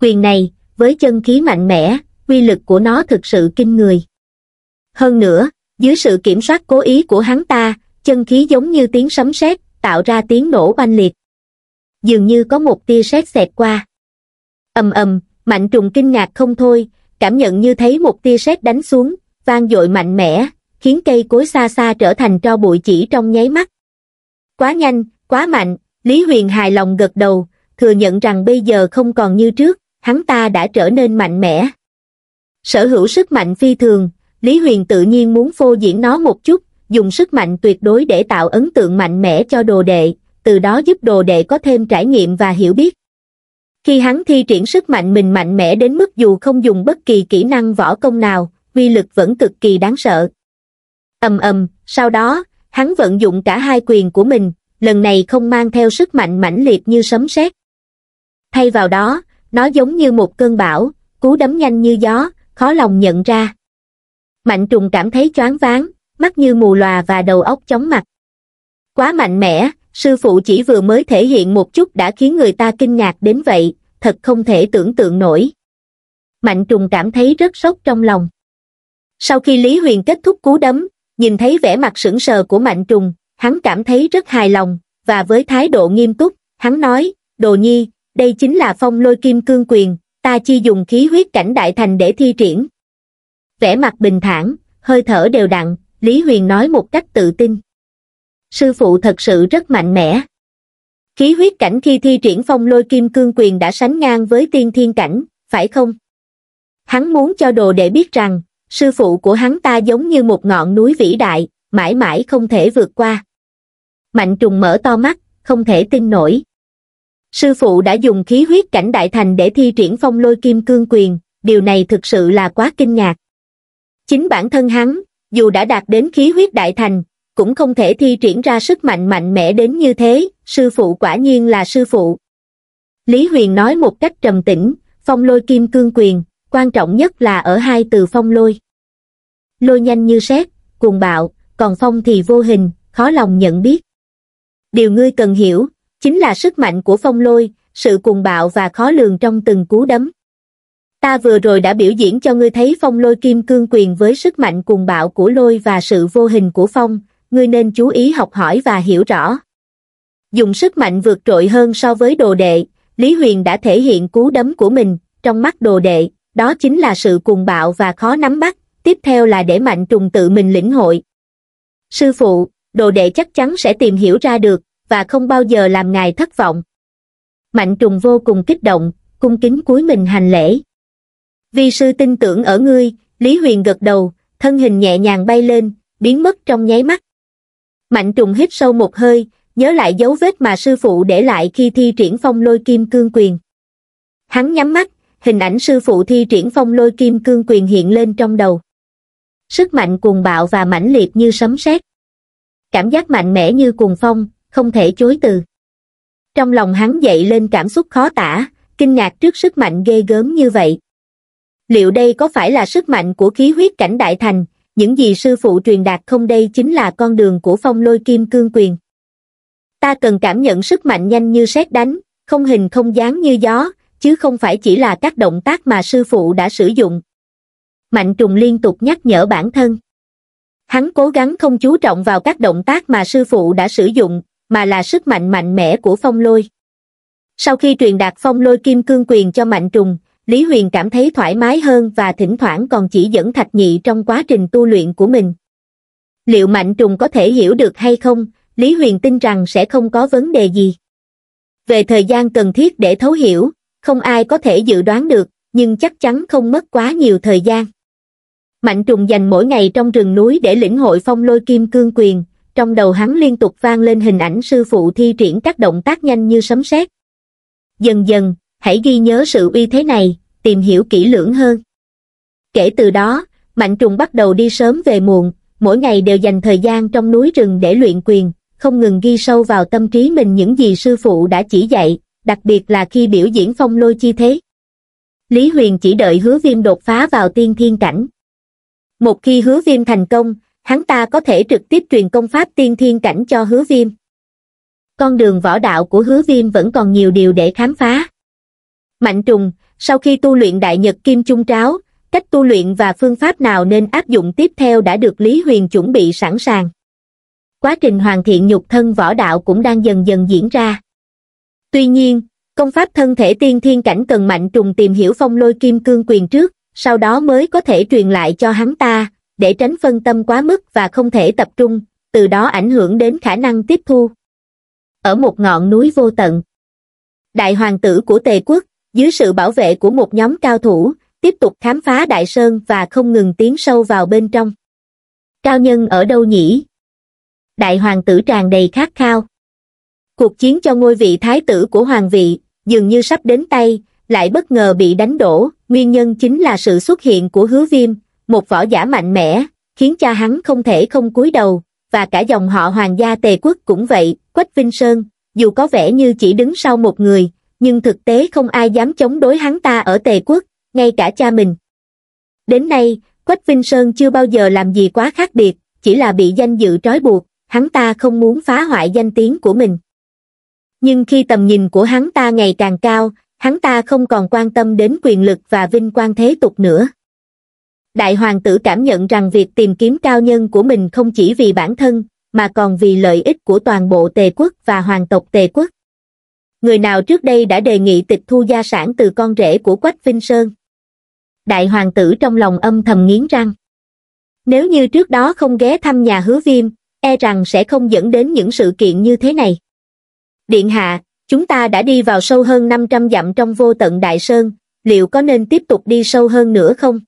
S1: Quyền này, với chân khí mạnh mẽ, quy lực của nó thực sự kinh người. Hơn nữa, dưới sự kiểm soát cố ý của hắn ta, chân khí giống như tiếng sấm sét, tạo ra tiếng nổ oanh liệt. Dường như có một tia sét xẹt qua. ầm ầm, Mạnh trùng kinh ngạc không thôi, cảm nhận như thấy một tia sét đánh xuống, vang dội mạnh mẽ, khiến cây cối xa xa trở thành tro bụi chỉ trong nháy mắt. Quá nhanh, quá mạnh, Lý Huyền hài lòng gật đầu, thừa nhận rằng bây giờ không còn như trước, hắn ta đã trở nên mạnh mẽ. Sở hữu sức mạnh phi thường, Lý Huyền tự nhiên muốn phô diễn nó một chút, dùng sức mạnh tuyệt đối để tạo ấn tượng mạnh mẽ cho đồ đệ, từ đó giúp đồ đệ có thêm trải nghiệm và hiểu biết khi hắn thi triển sức mạnh mình mạnh mẽ đến mức dù không dùng bất kỳ kỹ năng võ công nào uy lực vẫn cực kỳ đáng sợ ầm ầm sau đó hắn vận dụng cả hai quyền của mình lần này không mang theo sức mạnh mãnh liệt như sấm sét thay vào đó nó giống như một cơn bão cú đấm nhanh như gió khó lòng nhận ra mạnh trùng cảm thấy choáng váng mắt như mù lòa và đầu óc chóng mặt quá mạnh mẽ sư phụ chỉ vừa mới thể hiện một chút đã khiến người ta kinh ngạc đến vậy thật không thể tưởng tượng nổi mạnh trùng cảm thấy rất sốc trong lòng sau khi lý huyền kết thúc cú đấm nhìn thấy vẻ mặt sững sờ của mạnh trùng hắn cảm thấy rất hài lòng và với thái độ nghiêm túc hắn nói đồ nhi đây chính là phong lôi kim cương quyền ta chi dùng khí huyết cảnh đại thành để thi triển vẻ mặt bình thản hơi thở đều đặn lý huyền nói một cách tự tin sư phụ thật sự rất mạnh mẽ khí huyết cảnh khi thi triển phong lôi kim cương quyền đã sánh ngang với tiên thiên cảnh phải không hắn muốn cho đồ để biết rằng sư phụ của hắn ta giống như một ngọn núi vĩ đại mãi mãi không thể vượt qua mạnh trùng mở to mắt không thể tin nổi sư phụ đã dùng khí huyết cảnh đại thành để thi triển phong lôi kim cương quyền điều này thực sự là quá kinh ngạc chính bản thân hắn dù đã đạt đến khí huyết đại thành cũng không thể thi triển ra sức mạnh mạnh mẽ đến như thế, sư phụ quả nhiên là sư phụ. Lý Huyền nói một cách trầm tĩnh, phong lôi kim cương quyền, quan trọng nhất là ở hai từ phong lôi. Lôi nhanh như sét, cuồng bạo, còn phong thì vô hình, khó lòng nhận biết. Điều ngươi cần hiểu, chính là sức mạnh của phong lôi, sự cuồng bạo và khó lường trong từng cú đấm. Ta vừa rồi đã biểu diễn cho ngươi thấy phong lôi kim cương quyền với sức mạnh cuồng bạo của lôi và sự vô hình của phong, ngươi nên chú ý học hỏi và hiểu rõ dùng sức mạnh vượt trội hơn so với đồ đệ lý huyền đã thể hiện cú đấm của mình trong mắt đồ đệ đó chính là sự cuồng bạo và khó nắm bắt tiếp theo là để mạnh trùng tự mình lĩnh hội sư phụ đồ đệ chắc chắn sẽ tìm hiểu ra được và không bao giờ làm ngài thất vọng mạnh trùng vô cùng kích động cung kính cúi mình hành lễ vi sư tin tưởng ở ngươi lý huyền gật đầu thân hình nhẹ nhàng bay lên biến mất trong nháy mắt Mạnh trùng hít sâu một hơi, nhớ lại dấu vết mà sư phụ để lại khi thi triển phong lôi kim cương quyền. Hắn nhắm mắt, hình ảnh sư phụ thi triển phong lôi kim cương quyền hiện lên trong đầu. Sức mạnh cuồng bạo và mãnh liệt như sấm sét. Cảm giác mạnh mẽ như cuồng phong, không thể chối từ. Trong lòng hắn dậy lên cảm xúc khó tả, kinh ngạc trước sức mạnh ghê gớm như vậy. Liệu đây có phải là sức mạnh của khí huyết cảnh đại thành, những gì sư phụ truyền đạt không đây chính là con đường của phong lôi kim cương quyền. Ta cần cảm nhận sức mạnh nhanh như sét đánh, không hình không dáng như gió, chứ không phải chỉ là các động tác mà sư phụ đã sử dụng. Mạnh trùng liên tục nhắc nhở bản thân. Hắn cố gắng không chú trọng vào các động tác mà sư phụ đã sử dụng, mà là sức mạnh mạnh mẽ của phong lôi. Sau khi truyền đạt phong lôi kim cương quyền cho mạnh trùng, Lý Huyền cảm thấy thoải mái hơn và thỉnh thoảng còn chỉ dẫn Thạch Nhị trong quá trình tu luyện của mình. Liệu Mạnh Trùng có thể hiểu được hay không, Lý Huyền tin rằng sẽ không có vấn đề gì. Về thời gian cần thiết để thấu hiểu, không ai có thể dự đoán được, nhưng chắc chắn không mất quá nhiều thời gian. Mạnh Trùng dành mỗi ngày trong rừng núi để lĩnh hội phong lôi kim cương quyền, trong đầu hắn liên tục vang lên hình ảnh sư phụ thi triển các động tác nhanh như sấm sét. Dần dần, hãy ghi nhớ sự uy thế này, tìm hiểu kỹ lưỡng hơn. Kể từ đó, Mạnh Trùng bắt đầu đi sớm về muộn, mỗi ngày đều dành thời gian trong núi rừng để luyện quyền, không ngừng ghi sâu vào tâm trí mình những gì sư phụ đã chỉ dạy, đặc biệt là khi biểu diễn phong lôi chi thế. Lý Huyền chỉ đợi hứa viêm đột phá vào tiên thiên cảnh. Một khi hứa viêm thành công, hắn ta có thể trực tiếp truyền công pháp tiên thiên cảnh cho hứa viêm. Con đường võ đạo của hứa viêm vẫn còn nhiều điều để khám phá. Mạnh trùng, sau khi tu luyện Đại Nhật Kim Chung Tráo, cách tu luyện và phương pháp nào nên áp dụng tiếp theo đã được Lý Huyền chuẩn bị sẵn sàng. Quá trình hoàn thiện nhục thân võ đạo cũng đang dần dần diễn ra. Tuy nhiên, công pháp thân thể tiên thiên cảnh cần mạnh trùng tìm hiểu phong lôi kim cương quyền trước, sau đó mới có thể truyền lại cho hắn ta, để tránh phân tâm quá mức và không thể tập trung, từ đó ảnh hưởng đến khả năng tiếp thu. Ở một ngọn núi vô tận, đại hoàng tử của Tề quốc, dưới sự bảo vệ của một nhóm cao thủ tiếp tục khám phá đại sơn và không ngừng tiến sâu vào bên trong cao nhân ở đâu nhỉ đại hoàng tử tràn đầy khát khao cuộc chiến cho ngôi vị thái tử của hoàng vị dường như sắp đến tay lại bất ngờ bị đánh đổ nguyên nhân chính là sự xuất hiện của hứa viêm một võ giả mạnh mẽ khiến cha hắn không thể không cúi đầu và cả dòng họ hoàng gia tề quốc cũng vậy quách vinh sơn dù có vẻ như chỉ đứng sau một người nhưng thực tế không ai dám chống đối hắn ta ở tề quốc ngay cả cha mình đến nay quách vinh sơn chưa bao giờ làm gì quá khác biệt chỉ là bị danh dự trói buộc hắn ta không muốn phá hoại danh tiếng của mình nhưng khi tầm nhìn của hắn ta ngày càng cao hắn ta không còn quan tâm đến quyền lực và vinh quang thế tục nữa đại hoàng tử cảm nhận rằng việc tìm kiếm cao nhân của mình không chỉ vì bản thân mà còn vì lợi ích của toàn bộ tề quốc và hoàng tộc tề quốc người nào trước đây đã đề nghị tịch thu gia sản từ con rể của Quách Vinh Sơn. Đại hoàng tử trong lòng âm thầm nghiến răng. Nếu như trước đó không ghé thăm nhà hứa viêm, e rằng sẽ không dẫn đến những sự kiện như thế này. Điện hạ, chúng ta đã đi vào sâu hơn 500 dặm trong vô tận Đại Sơn, liệu có nên tiếp tục đi sâu hơn nữa không?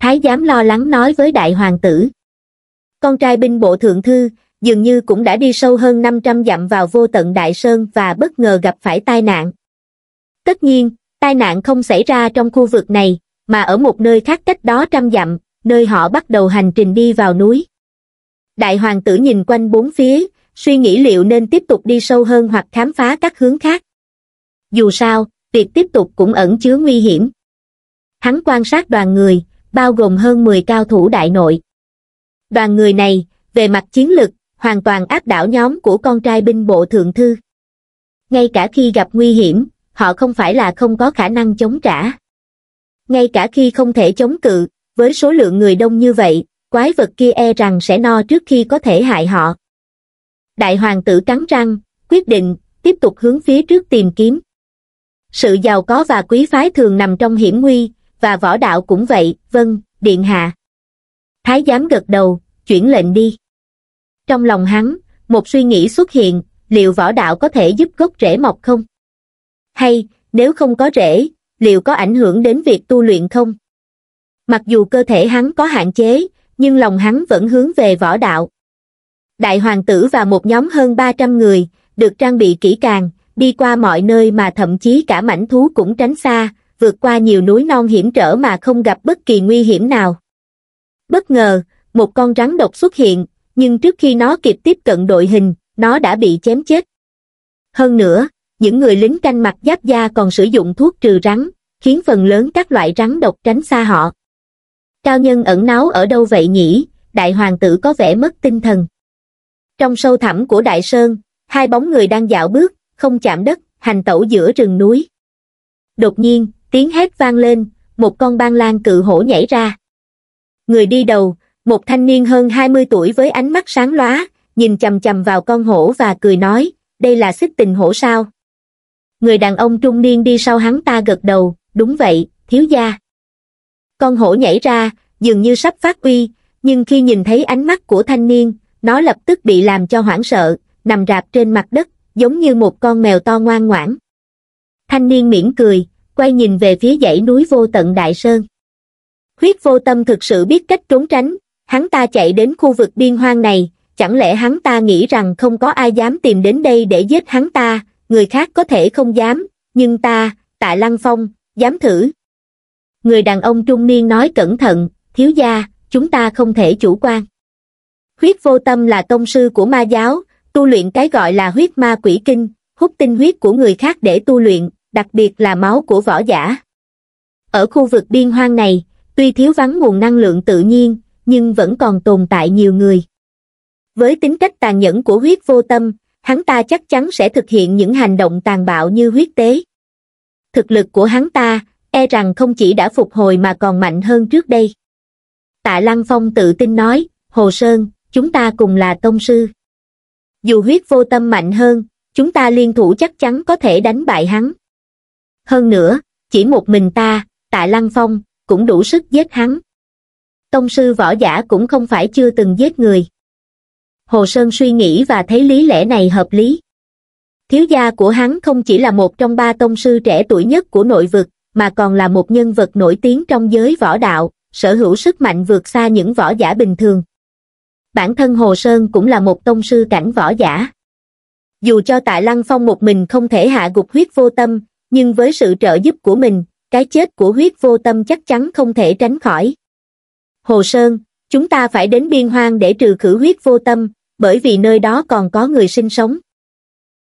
S1: Thái giám lo lắng nói với đại hoàng tử. Con trai binh bộ thượng thư, dường như cũng đã đi sâu hơn 500 dặm vào vô tận đại sơn và bất ngờ gặp phải tai nạn. Tất nhiên, tai nạn không xảy ra trong khu vực này, mà ở một nơi khác cách đó trăm dặm, nơi họ bắt đầu hành trình đi vào núi. Đại hoàng tử nhìn quanh bốn phía, suy nghĩ liệu nên tiếp tục đi sâu hơn hoặc khám phá các hướng khác. Dù sao, việc tiếp tục cũng ẩn chứa nguy hiểm. Hắn quan sát đoàn người, bao gồm hơn 10 cao thủ đại nội. Đoàn người này, về mặt chiến lực, hoàn toàn áp đảo nhóm của con trai binh bộ thượng thư. Ngay cả khi gặp nguy hiểm, họ không phải là không có khả năng chống trả. Ngay cả khi không thể chống cự, với số lượng người đông như vậy, quái vật kia e rằng sẽ no trước khi có thể hại họ. Đại hoàng tử cắn răng, quyết định, tiếp tục hướng phía trước tìm kiếm. Sự giàu có và quý phái thường nằm trong hiểm nguy, và võ đạo cũng vậy, vâng, điện hạ. Thái giám gật đầu, chuyển lệnh đi. Trong lòng hắn, một suy nghĩ xuất hiện, liệu võ đạo có thể giúp gốc rễ mọc không? Hay, nếu không có rễ, liệu có ảnh hưởng đến việc tu luyện không? Mặc dù cơ thể hắn có hạn chế, nhưng lòng hắn vẫn hướng về võ đạo. Đại hoàng tử và một nhóm hơn 300 người, được trang bị kỹ càng, đi qua mọi nơi mà thậm chí cả mảnh thú cũng tránh xa, vượt qua nhiều núi non hiểm trở mà không gặp bất kỳ nguy hiểm nào. Bất ngờ, một con rắn độc xuất hiện, nhưng trước khi nó kịp tiếp cận đội hình nó đã bị chém chết hơn nữa những người lính canh mặt giáp da còn sử dụng thuốc trừ rắn khiến phần lớn các loại rắn độc tránh xa họ cao nhân ẩn náu ở đâu vậy nhỉ đại hoàng tử có vẻ mất tinh thần trong sâu thẳm của đại sơn hai bóng người đang dạo bước không chạm đất hành tẩu giữa rừng núi đột nhiên tiếng hét vang lên một con băng lan cự hổ nhảy ra người đi đầu một thanh niên hơn hai mươi tuổi với ánh mắt sáng lóa nhìn chầm chầm vào con hổ và cười nói đây là sức tình hổ sao người đàn ông trung niên đi sau hắn ta gật đầu đúng vậy thiếu gia con hổ nhảy ra dường như sắp phát uy nhưng khi nhìn thấy ánh mắt của thanh niên nó lập tức bị làm cho hoảng sợ nằm rạp trên mặt đất giống như một con mèo to ngoan ngoãn thanh niên mỉm cười quay nhìn về phía dãy núi vô tận đại sơn huyết vô tâm thực sự biết cách trốn tránh hắn ta chạy đến khu vực biên hoang này chẳng lẽ hắn ta nghĩ rằng không có ai dám tìm đến đây để giết hắn ta người khác có thể không dám nhưng ta tạ lăng phong dám thử người đàn ông trung niên nói cẩn thận thiếu gia chúng ta không thể chủ quan huyết vô tâm là tông sư của ma giáo tu luyện cái gọi là huyết ma quỷ kinh hút tinh huyết của người khác để tu luyện đặc biệt là máu của võ giả ở khu vực biên hoang này tuy thiếu vắng nguồn năng lượng tự nhiên nhưng vẫn còn tồn tại nhiều người. Với tính cách tàn nhẫn của huyết vô tâm, hắn ta chắc chắn sẽ thực hiện những hành động tàn bạo như huyết tế. Thực lực của hắn ta, e rằng không chỉ đã phục hồi mà còn mạnh hơn trước đây. Tạ Lăng Phong tự tin nói, Hồ Sơn, chúng ta cùng là tông sư. Dù huyết vô tâm mạnh hơn, chúng ta liên thủ chắc chắn có thể đánh bại hắn. Hơn nữa, chỉ một mình ta, Tạ Lăng Phong, cũng đủ sức giết hắn tông sư võ giả cũng không phải chưa từng giết người. Hồ Sơn suy nghĩ và thấy lý lẽ này hợp lý. Thiếu gia của hắn không chỉ là một trong ba tông sư trẻ tuổi nhất của nội vực, mà còn là một nhân vật nổi tiếng trong giới võ đạo, sở hữu sức mạnh vượt xa những võ giả bình thường. Bản thân Hồ Sơn cũng là một tông sư cảnh võ giả. Dù cho Tạ Lăng Phong một mình không thể hạ gục huyết vô tâm, nhưng với sự trợ giúp của mình, cái chết của huyết vô tâm chắc chắn không thể tránh khỏi. Hồ Sơn, chúng ta phải đến biên hoang để trừ khử huyết vô tâm, bởi vì nơi đó còn có người sinh sống.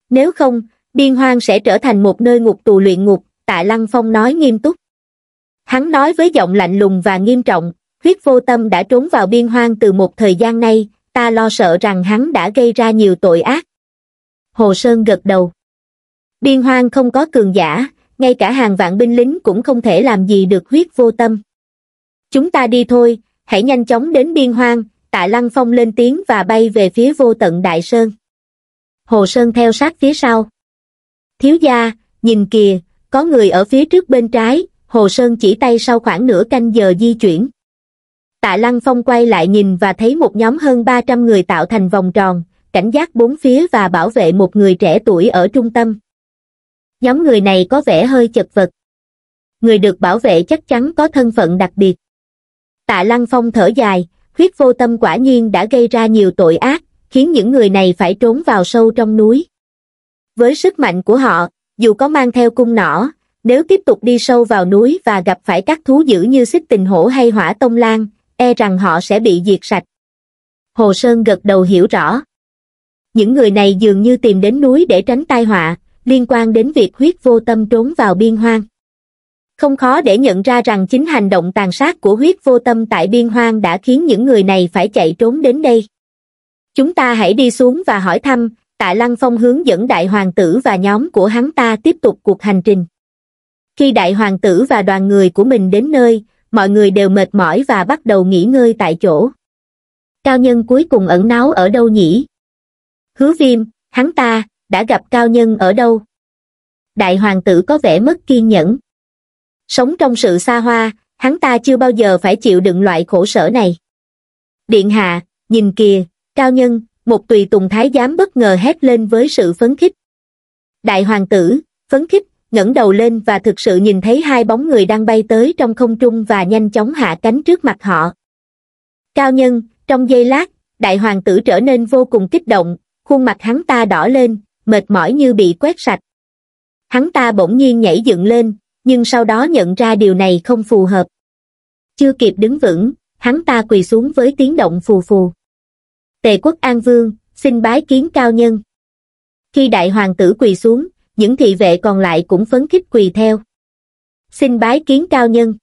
S1: Nếu không, biên hoang sẽ trở thành một nơi ngục tù luyện ngục, tạ Lăng Phong nói nghiêm túc. Hắn nói với giọng lạnh lùng và nghiêm trọng, huyết vô tâm đã trốn vào biên hoang từ một thời gian nay, ta lo sợ rằng hắn đã gây ra nhiều tội ác. Hồ Sơn gật đầu. Biên hoang không có cường giả, ngay cả hàng vạn binh lính cũng không thể làm gì được huyết vô tâm. Chúng ta đi thôi, hãy nhanh chóng đến biên hoang tạ lăng phong lên tiếng và bay về phía vô tận đại sơn hồ sơn theo sát phía sau thiếu gia nhìn kìa có người ở phía trước bên trái hồ sơn chỉ tay sau khoảng nửa canh giờ di chuyển tạ lăng phong quay lại nhìn và thấy một nhóm hơn 300 người tạo thành vòng tròn cảnh giác bốn phía và bảo vệ một người trẻ tuổi ở trung tâm nhóm người này có vẻ hơi chật vật người được bảo vệ chắc chắn có thân phận đặc biệt tạ lăng phong thở dài huyết vô tâm quả nhiên đã gây ra nhiều tội ác khiến những người này phải trốn vào sâu trong núi với sức mạnh của họ dù có mang theo cung nỏ nếu tiếp tục đi sâu vào núi và gặp phải các thú dữ như xích tình hổ hay hỏa tông lan e rằng họ sẽ bị diệt sạch hồ sơn gật đầu hiểu rõ những người này dường như tìm đến núi để tránh tai họa liên quan đến việc huyết vô tâm trốn vào biên hoang không khó để nhận ra rằng chính hành động tàn sát của huyết vô tâm tại biên hoang đã khiến những người này phải chạy trốn đến đây. Chúng ta hãy đi xuống và hỏi thăm, tạ Lăng Phong hướng dẫn đại hoàng tử và nhóm của hắn ta tiếp tục cuộc hành trình. Khi đại hoàng tử và đoàn người của mình đến nơi, mọi người đều mệt mỏi và bắt đầu nghỉ ngơi tại chỗ. Cao nhân cuối cùng ẩn náu ở đâu nhỉ? Hứa viêm, hắn ta, đã gặp cao nhân ở đâu? Đại hoàng tử có vẻ mất kiên nhẫn sống trong sự xa hoa hắn ta chưa bao giờ phải chịu đựng loại khổ sở này điện hạ nhìn kìa cao nhân một tùy tùng thái giám bất ngờ hét lên với sự phấn khích đại hoàng tử phấn khích ngẩng đầu lên và thực sự nhìn thấy hai bóng người đang bay tới trong không trung và nhanh chóng hạ cánh trước mặt họ cao nhân trong giây lát đại hoàng tử trở nên vô cùng kích động khuôn mặt hắn ta đỏ lên mệt mỏi như bị quét sạch hắn ta bỗng nhiên nhảy dựng lên nhưng sau đó nhận ra điều này không phù hợp. Chưa kịp đứng vững, hắn ta quỳ xuống với tiếng động phù phù. Tề quốc An Vương, xin bái kiến cao nhân. Khi đại hoàng tử quỳ xuống, những thị vệ còn lại cũng phấn khích quỳ theo. Xin bái kiến cao nhân.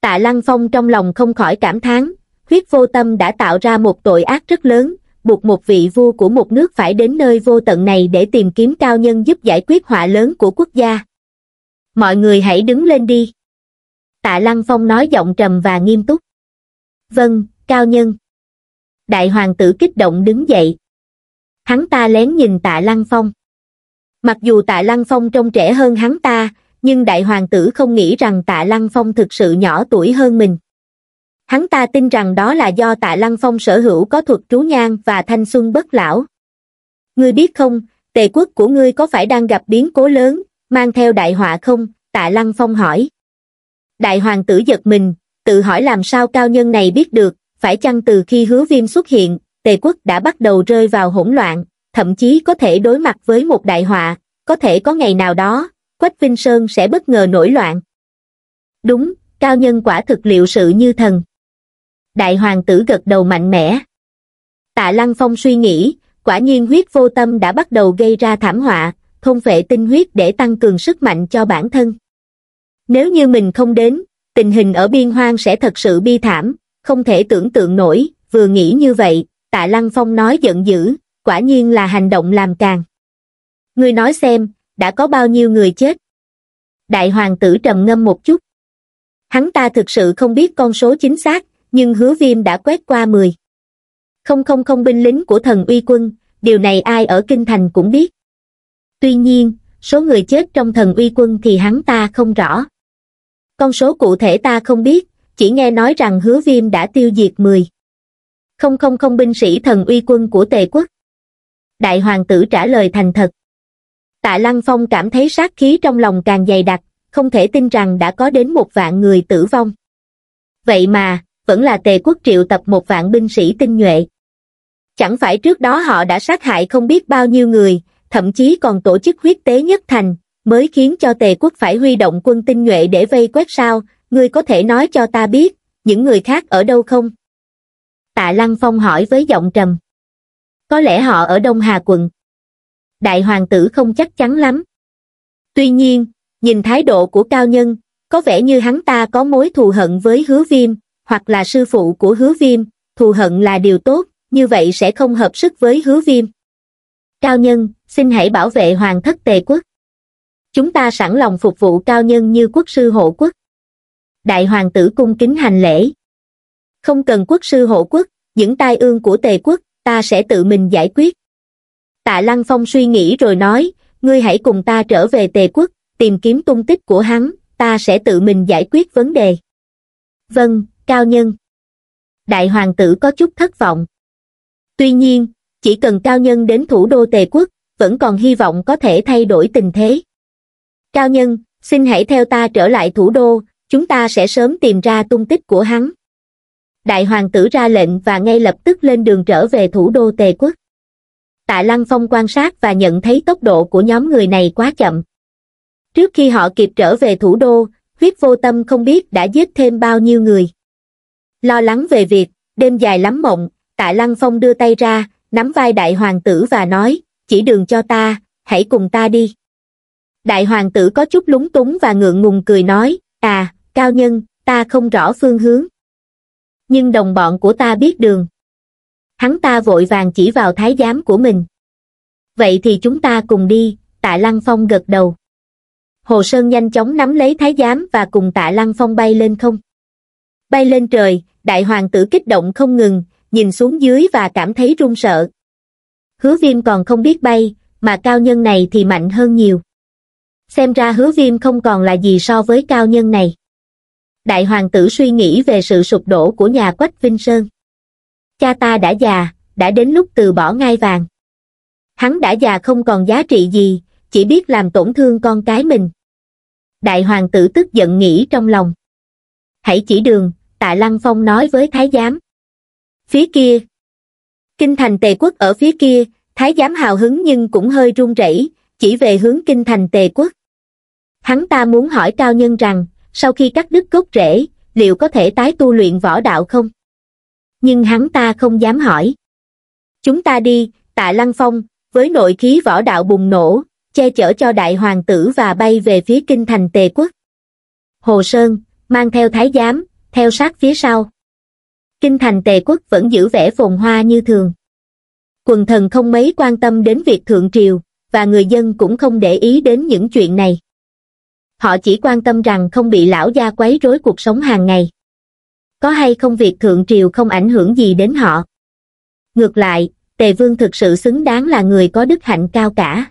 S1: Tạ Lăng Phong trong lòng không khỏi cảm thán, huyết vô tâm đã tạo ra một tội ác rất lớn, buộc một vị vua của một nước phải đến nơi vô tận này để tìm kiếm cao nhân giúp giải quyết họa lớn của quốc gia mọi người hãy đứng lên đi. Tạ Lăng Phong nói giọng trầm và nghiêm túc. Vâng, cao nhân. Đại hoàng tử kích động đứng dậy. Hắn ta lén nhìn tạ Lăng Phong. Mặc dù tạ Lăng Phong trông trẻ hơn hắn ta, nhưng đại hoàng tử không nghĩ rằng tạ Lăng Phong thực sự nhỏ tuổi hơn mình. Hắn ta tin rằng đó là do tạ Lăng Phong sở hữu có thuật trú nhang và thanh xuân bất lão. Ngươi biết không, tề quốc của ngươi có phải đang gặp biến cố lớn, mang theo đại họa không? Tạ Lăng Phong hỏi. Đại hoàng tử giật mình, tự hỏi làm sao cao nhân này biết được, phải chăng từ khi hứa viêm xuất hiện, tề quốc đã bắt đầu rơi vào hỗn loạn, thậm chí có thể đối mặt với một đại họa, có thể có ngày nào đó, Quách Vinh Sơn sẽ bất ngờ nổi loạn. Đúng, cao nhân quả thực liệu sự như thần. Đại hoàng tử gật đầu mạnh mẽ. Tạ Lăng Phong suy nghĩ, quả nhiên huyết vô tâm đã bắt đầu gây ra thảm họa, thôn vệ tinh huyết để tăng cường sức mạnh cho bản thân. Nếu như mình không đến, tình hình ở biên hoang sẽ thật sự bi thảm, không thể tưởng tượng nổi, vừa nghĩ như vậy, tạ Lăng Phong nói giận dữ, quả nhiên là hành động làm càng. Người nói xem, đã có bao nhiêu người chết? Đại hoàng tử trầm ngâm một chút. Hắn ta thực sự không biết con số chính xác, nhưng hứa viêm đã quét qua 10. Không không không binh lính của thần uy quân, điều này ai ở Kinh Thành cũng biết tuy nhiên số người chết trong thần uy quân thì hắn ta không rõ con số cụ thể ta không biết chỉ nghe nói rằng hứa viêm đã tiêu diệt mười không không không binh sĩ thần uy quân của tề quốc đại hoàng tử trả lời thành thật tạ lăng phong cảm thấy sát khí trong lòng càng dày đặc không thể tin rằng đã có đến một vạn người tử vong vậy mà vẫn là tề quốc triệu tập một vạn binh sĩ tinh nhuệ chẳng phải trước đó họ đã sát hại không biết bao nhiêu người thậm chí còn tổ chức huyết tế nhất thành, mới khiến cho tề quốc phải huy động quân tinh nhuệ để vây quét sao, ngươi có thể nói cho ta biết, những người khác ở đâu không? Tạ Lăng Phong hỏi với giọng trầm. Có lẽ họ ở Đông Hà quận. Đại hoàng tử không chắc chắn lắm. Tuy nhiên, nhìn thái độ của cao nhân, có vẻ như hắn ta có mối thù hận với hứa viêm, hoặc là sư phụ của hứa viêm, thù hận là điều tốt, như vậy sẽ không hợp sức với hứa viêm cao nhân xin hãy bảo vệ hoàng thất tề quốc chúng ta sẵn lòng phục vụ cao nhân như quốc sư hộ quốc đại hoàng tử cung kính hành lễ không cần quốc sư hộ quốc những tai ương của tề quốc ta sẽ tự mình giải quyết tạ lăng phong suy nghĩ rồi nói ngươi hãy cùng ta trở về tề quốc tìm kiếm tung tích của hắn ta sẽ tự mình giải quyết vấn đề vâng cao nhân đại hoàng tử có chút thất vọng tuy nhiên chỉ cần cao nhân đến thủ đô tề quốc, vẫn còn hy vọng có thể thay đổi tình thế. Cao nhân, xin hãy theo ta trở lại thủ đô, chúng ta sẽ sớm tìm ra tung tích của hắn. Đại hoàng tử ra lệnh và ngay lập tức lên đường trở về thủ đô Tề quốc. Tạ Lăng Phong quan sát và nhận thấy tốc độ của nhóm người này quá chậm. Trước khi họ kịp trở về thủ đô, huyết vô tâm không biết đã giết thêm bao nhiêu người. Lo lắng về việc, đêm dài lắm mộng, Tạ Lăng Phong đưa tay ra, nắm vai đại hoàng tử và nói, chỉ đường cho ta, hãy cùng ta đi. Đại hoàng tử có chút lúng túng và ngượng ngùng cười nói, à, cao nhân, ta không rõ phương hướng. Nhưng đồng bọn của ta biết đường. Hắn ta vội vàng chỉ vào thái giám của mình. Vậy thì chúng ta cùng đi, tạ Lăng Phong gật đầu. Hồ Sơn nhanh chóng nắm lấy thái giám và cùng tạ Lăng Phong bay lên không. Bay lên trời, đại hoàng tử kích động không ngừng, nhìn xuống dưới và cảm thấy run sợ. Hứa viêm còn không biết bay, mà cao nhân này thì mạnh hơn nhiều. Xem ra hứa viêm không còn là gì so với cao nhân này. Đại hoàng tử suy nghĩ về sự sụp đổ của nhà Quách Vinh Sơn. Cha ta đã già, đã đến lúc từ bỏ ngai vàng. Hắn đã già không còn giá trị gì, chỉ biết làm tổn thương con cái mình. Đại hoàng tử tức giận nghĩ trong lòng. Hãy chỉ đường, tạ Lăng Phong nói với thái giám phía kia kinh thành tề quốc ở phía kia thái giám hào hứng nhưng cũng hơi run rẩy chỉ về hướng kinh thành tề quốc hắn ta muốn hỏi cao nhân rằng sau khi cắt đứt cốt rễ liệu có thể tái tu luyện võ đạo không nhưng hắn ta không dám hỏi chúng ta đi tạ lăng phong với nội khí võ đạo bùng nổ che chở cho đại hoàng tử và bay về phía kinh thành tề quốc hồ sơn mang theo thái giám theo sát phía sau kinh thành tề quốc vẫn giữ vẻ phồn hoa như thường quần thần không mấy quan tâm đến việc thượng triều và người dân cũng không để ý đến những chuyện này họ chỉ quan tâm rằng không bị lão gia quấy rối cuộc sống hàng ngày có hay không việc thượng triều không ảnh hưởng gì đến họ ngược lại tề vương thực sự xứng đáng là người có đức hạnh cao cả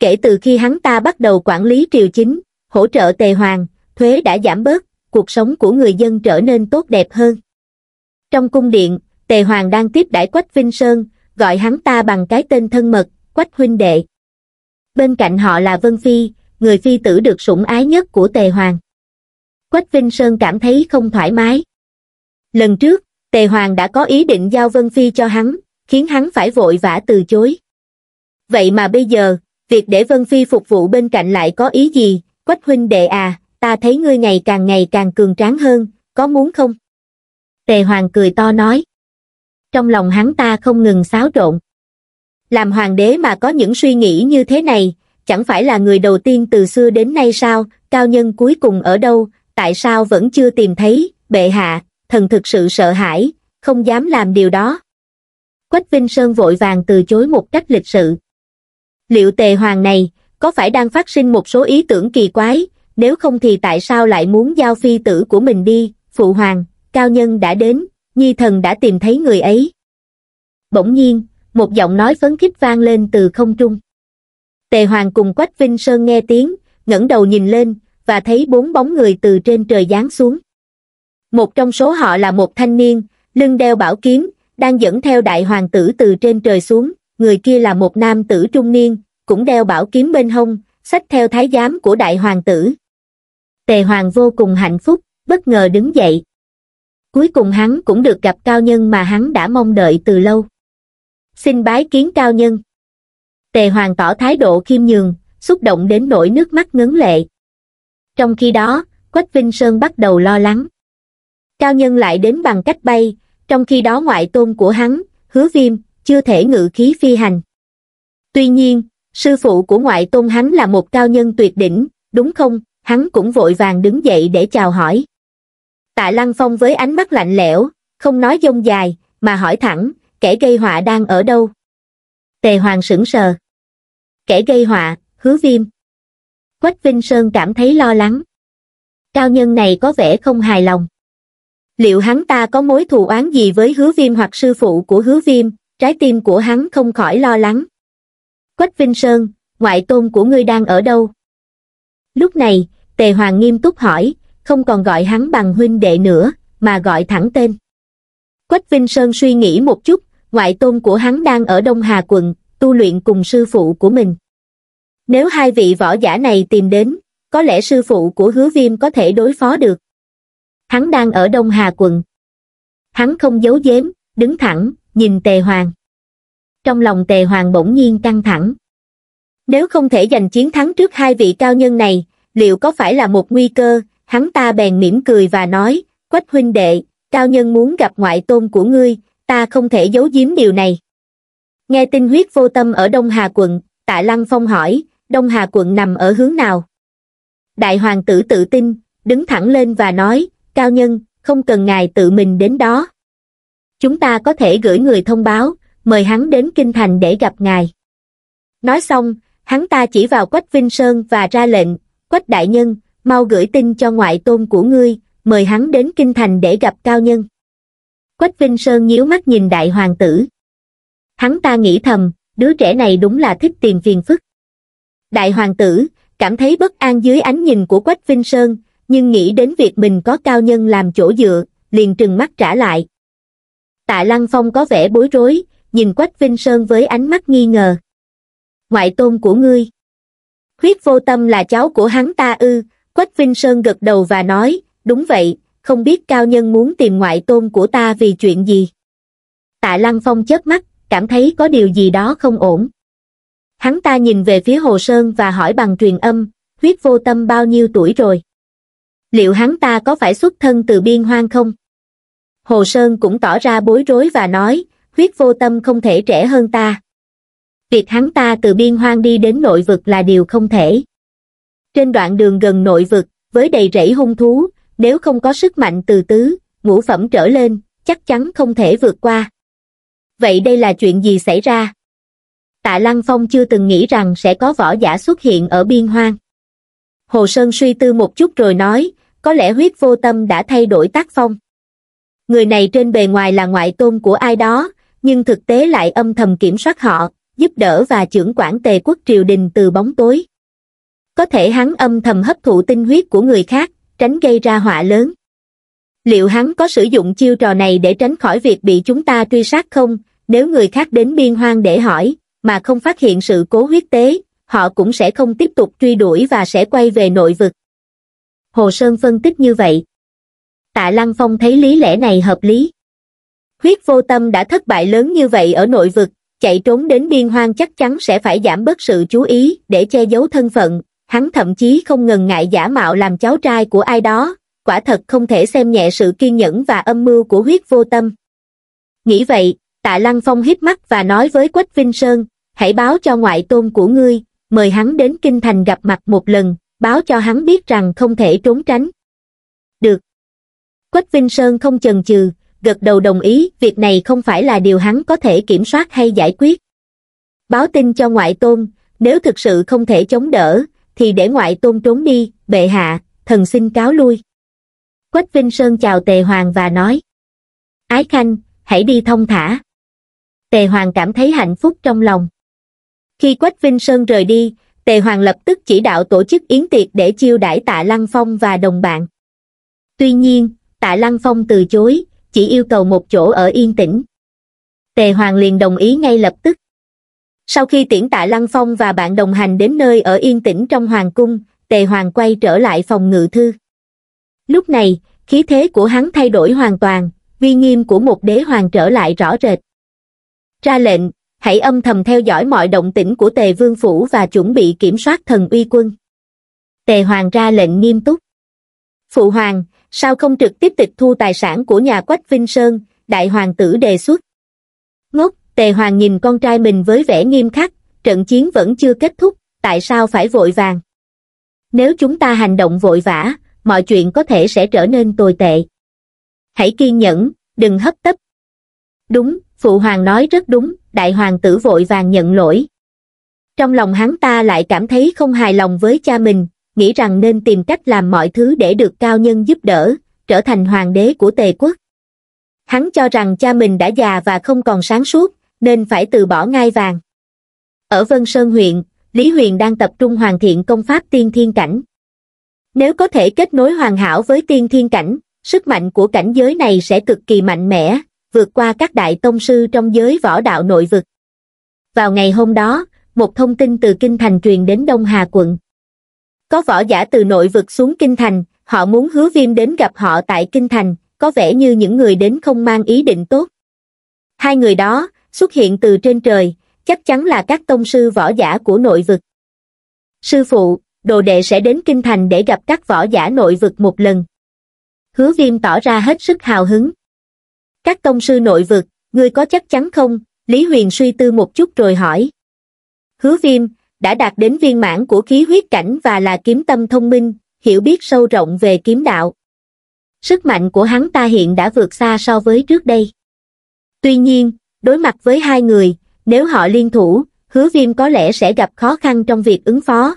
S1: kể từ khi hắn ta bắt đầu quản lý triều chính hỗ trợ tề hoàng thuế đã giảm bớt cuộc sống của người dân trở nên tốt đẹp hơn trong cung điện tề hoàng đang tiếp đãi quách vinh sơn gọi hắn ta bằng cái tên thân mật quách huynh đệ bên cạnh họ là vân phi người phi tử được sủng ái nhất của tề hoàng quách vinh sơn cảm thấy không thoải mái lần trước tề hoàng đã có ý định giao vân phi cho hắn khiến hắn phải vội vã từ chối vậy mà bây giờ việc để vân phi phục vụ bên cạnh lại có ý gì quách huynh đệ à ta thấy ngươi ngày càng ngày càng cường tráng hơn có muốn không Tề Hoàng cười to nói. Trong lòng hắn ta không ngừng xáo trộn. Làm hoàng đế mà có những suy nghĩ như thế này, chẳng phải là người đầu tiên từ xưa đến nay sao, cao nhân cuối cùng ở đâu, tại sao vẫn chưa tìm thấy, bệ hạ, thần thực sự sợ hãi, không dám làm điều đó. Quách Vinh Sơn vội vàng từ chối một cách lịch sự. Liệu tề hoàng này, có phải đang phát sinh một số ý tưởng kỳ quái, nếu không thì tại sao lại muốn giao phi tử của mình đi, phụ hoàng, cao nhân đã đến, nhi thần đã tìm thấy người ấy. Bỗng nhiên, một giọng nói phấn khích vang lên từ không trung. Tề Hoàng cùng Quách Vinh Sơn nghe tiếng, ngẩng đầu nhìn lên, và thấy bốn bóng người từ trên trời giáng xuống. Một trong số họ là một thanh niên, lưng đeo bảo kiếm, đang dẫn theo đại hoàng tử từ trên trời xuống, người kia là một nam tử trung niên, cũng đeo bảo kiếm bên hông, sách theo thái giám của đại hoàng tử. Tề Hoàng vô cùng hạnh phúc, bất ngờ đứng dậy cuối cùng hắn cũng được gặp cao nhân mà hắn đã mong đợi từ lâu xin bái kiến cao nhân tề hoàng tỏ thái độ khiêm nhường xúc động đến nỗi nước mắt ngấn lệ trong khi đó quách vinh sơn bắt đầu lo lắng cao nhân lại đến bằng cách bay trong khi đó ngoại tôn của hắn hứa viêm chưa thể ngự khí phi hành tuy nhiên sư phụ của ngoại tôn hắn là một cao nhân tuyệt đỉnh đúng không hắn cũng vội vàng đứng dậy để chào hỏi Tạ Lăng Phong với ánh mắt lạnh lẽo, không nói dông dài, mà hỏi thẳng, kẻ gây họa đang ở đâu? Tề Hoàng sững sờ. Kẻ gây họa, hứa viêm. Quách Vinh Sơn cảm thấy lo lắng. Cao nhân này có vẻ không hài lòng. Liệu hắn ta có mối thù oán gì với hứa viêm hoặc sư phụ của hứa viêm, trái tim của hắn không khỏi lo lắng. Quách Vinh Sơn, ngoại tôn của ngươi đang ở đâu? Lúc này, Tề Hoàng nghiêm túc hỏi, không còn gọi hắn bằng huynh đệ nữa, mà gọi thẳng tên. Quách Vinh Sơn suy nghĩ một chút, ngoại tôn của hắn đang ở Đông Hà quận, tu luyện cùng sư phụ của mình. Nếu hai vị võ giả này tìm đến, có lẽ sư phụ của hứa viêm có thể đối phó được. Hắn đang ở Đông Hà quận. Hắn không giấu giếm, đứng thẳng, nhìn Tề Hoàng. Trong lòng Tề Hoàng bỗng nhiên căng thẳng. Nếu không thể giành chiến thắng trước hai vị cao nhân này, liệu có phải là một nguy cơ, hắn ta bèn mỉm cười và nói quách huynh đệ cao nhân muốn gặp ngoại tôn của ngươi ta không thể giấu giếm điều này nghe tin huyết vô tâm ở đông hà quận tạ lăng phong hỏi đông hà quận nằm ở hướng nào đại hoàng tử tự tin đứng thẳng lên và nói cao nhân không cần ngài tự mình đến đó chúng ta có thể gửi người thông báo mời hắn đến kinh thành để gặp ngài nói xong hắn ta chỉ vào quách vinh sơn và ra lệnh quách đại nhân mau gửi tin cho ngoại tôn của ngươi, mời hắn đến kinh thành để gặp cao nhân. Quách Vinh Sơn nhíu mắt nhìn đại hoàng tử. Hắn ta nghĩ thầm, đứa trẻ này đúng là thích tiền phiền phức. Đại hoàng tử, cảm thấy bất an dưới ánh nhìn của Quách Vinh Sơn, nhưng nghĩ đến việc mình có cao nhân làm chỗ dựa, liền trừng mắt trả lại. Tạ Lăng Phong có vẻ bối rối, nhìn Quách Vinh Sơn với ánh mắt nghi ngờ. Ngoại tôn của ngươi. Huyết vô tâm là cháu của hắn ta ư, Quách Vinh Sơn gật đầu và nói, đúng vậy, không biết cao nhân muốn tìm ngoại tôn của ta vì chuyện gì. Tạ Lăng Phong chớp mắt, cảm thấy có điều gì đó không ổn. Hắn ta nhìn về phía Hồ Sơn và hỏi bằng truyền âm, huyết vô tâm bao nhiêu tuổi rồi? Liệu hắn ta có phải xuất thân từ biên hoang không? Hồ Sơn cũng tỏ ra bối rối và nói, huyết vô tâm không thể trẻ hơn ta. Việc hắn ta từ biên hoang đi đến nội vực là điều không thể trên đoạn đường gần nội vực, với đầy rẫy hung thú, nếu không có sức mạnh từ tứ, ngũ phẩm trở lên, chắc chắn không thể vượt qua. Vậy đây là chuyện gì xảy ra? Tạ Lăng Phong chưa từng nghĩ rằng sẽ có võ giả xuất hiện ở biên hoang. Hồ Sơn suy tư một chút rồi nói, có lẽ huyết vô tâm đã thay đổi tác phong. Người này trên bề ngoài là ngoại tôn của ai đó, nhưng thực tế lại âm thầm kiểm soát họ, giúp đỡ và trưởng quản tề quốc triều đình từ bóng tối có thể hắn âm thầm hấp thụ tinh huyết của người khác tránh gây ra họa lớn liệu hắn có sử dụng chiêu trò này để tránh khỏi việc bị chúng ta truy sát không nếu người khác đến biên hoang để hỏi mà không phát hiện sự cố huyết tế họ cũng sẽ không tiếp tục truy đuổi và sẽ quay về nội vực hồ sơn phân tích như vậy tạ lăng phong thấy lý lẽ này hợp lý huyết vô tâm đã thất bại lớn như vậy ở nội vực chạy trốn đến biên hoang chắc chắn sẽ phải giảm bớt sự chú ý để che giấu thân phận hắn thậm chí không ngần ngại giả mạo làm cháu trai của ai đó, quả thật không thể xem nhẹ sự kiên nhẫn và âm mưu của huyết vô tâm. Nghĩ vậy, tạ Lăng Phong hít mắt và nói với Quách Vinh Sơn, hãy báo cho ngoại tôn của ngươi, mời hắn đến Kinh Thành gặp mặt một lần, báo cho hắn biết rằng không thể trốn tránh. Được. Quách Vinh Sơn không chần chừ, gật đầu đồng ý việc này không phải là điều hắn có thể kiểm soát hay giải quyết. Báo tin cho ngoại tôn, nếu thực sự không thể chống đỡ, thì để ngoại tôn trốn đi, bệ hạ, thần xin cáo lui. Quách Vinh Sơn chào Tề Hoàng và nói. Ái Khanh, hãy đi thông thả. Tề Hoàng cảm thấy hạnh phúc trong lòng. Khi Quách Vinh Sơn rời đi, Tề Hoàng lập tức chỉ đạo tổ chức yến tiệc để chiêu đãi Tạ Lăng Phong và đồng bạn. Tuy nhiên, Tạ Lăng Phong từ chối, chỉ yêu cầu một chỗ ở yên tĩnh. Tề Hoàng liền đồng ý ngay lập tức sau khi tiễn tạ lăng phong và bạn đồng hành đến nơi ở yên tĩnh trong hoàng cung tề hoàng quay trở lại phòng ngự thư lúc này khí thế của hắn thay đổi hoàn toàn uy nghiêm của một đế hoàng trở lại rõ rệt ra lệnh hãy âm thầm theo dõi mọi động tĩnh của tề vương phủ và chuẩn bị kiểm soát thần uy quân tề hoàng ra lệnh nghiêm túc phụ hoàng sao không trực tiếp tịch thu tài sản của nhà quách vinh sơn đại hoàng tử đề xuất ngốc Tề Hoàng nhìn con trai mình với vẻ nghiêm khắc, trận chiến vẫn chưa kết thúc, tại sao phải vội vàng? Nếu chúng ta hành động vội vã, mọi chuyện có thể sẽ trở nên tồi tệ. Hãy kiên nhẫn, đừng hấp tấp. Đúng, Phụ Hoàng nói rất đúng, Đại Hoàng tử vội vàng nhận lỗi. Trong lòng hắn ta lại cảm thấy không hài lòng với cha mình, nghĩ rằng nên tìm cách làm mọi thứ để được cao nhân giúp đỡ, trở thành hoàng đế của tề quốc. Hắn cho rằng cha mình đã già và không còn sáng suốt, nên phải từ bỏ ngai vàng. Ở Vân Sơn huyện, Lý Huyền đang tập trung hoàn thiện công pháp tiên thiên cảnh. Nếu có thể kết nối hoàn hảo với tiên thiên cảnh, sức mạnh của cảnh giới này sẽ cực kỳ mạnh mẽ, vượt qua các đại tông sư trong giới võ đạo nội vực. Vào ngày hôm đó, một thông tin từ Kinh Thành truyền đến Đông Hà quận. Có võ giả từ nội vực xuống Kinh Thành, họ muốn hứa viêm đến gặp họ tại Kinh Thành, có vẻ như những người đến không mang ý định tốt. Hai người đó, xuất hiện từ trên trời chắc chắn là các tông sư võ giả của nội vực sư phụ đồ đệ sẽ đến kinh thành để gặp các võ giả nội vực một lần hứa viêm tỏ ra hết sức hào hứng các tông sư nội vực ngươi có chắc chắn không lý huyền suy tư một chút rồi hỏi hứa viêm đã đạt đến viên mãn của khí huyết cảnh và là kiếm tâm thông minh hiểu biết sâu rộng về kiếm đạo sức mạnh của hắn ta hiện đã vượt xa so với trước đây tuy nhiên Đối mặt với hai người, nếu họ liên thủ, hứa viêm có lẽ sẽ gặp khó khăn trong việc ứng phó.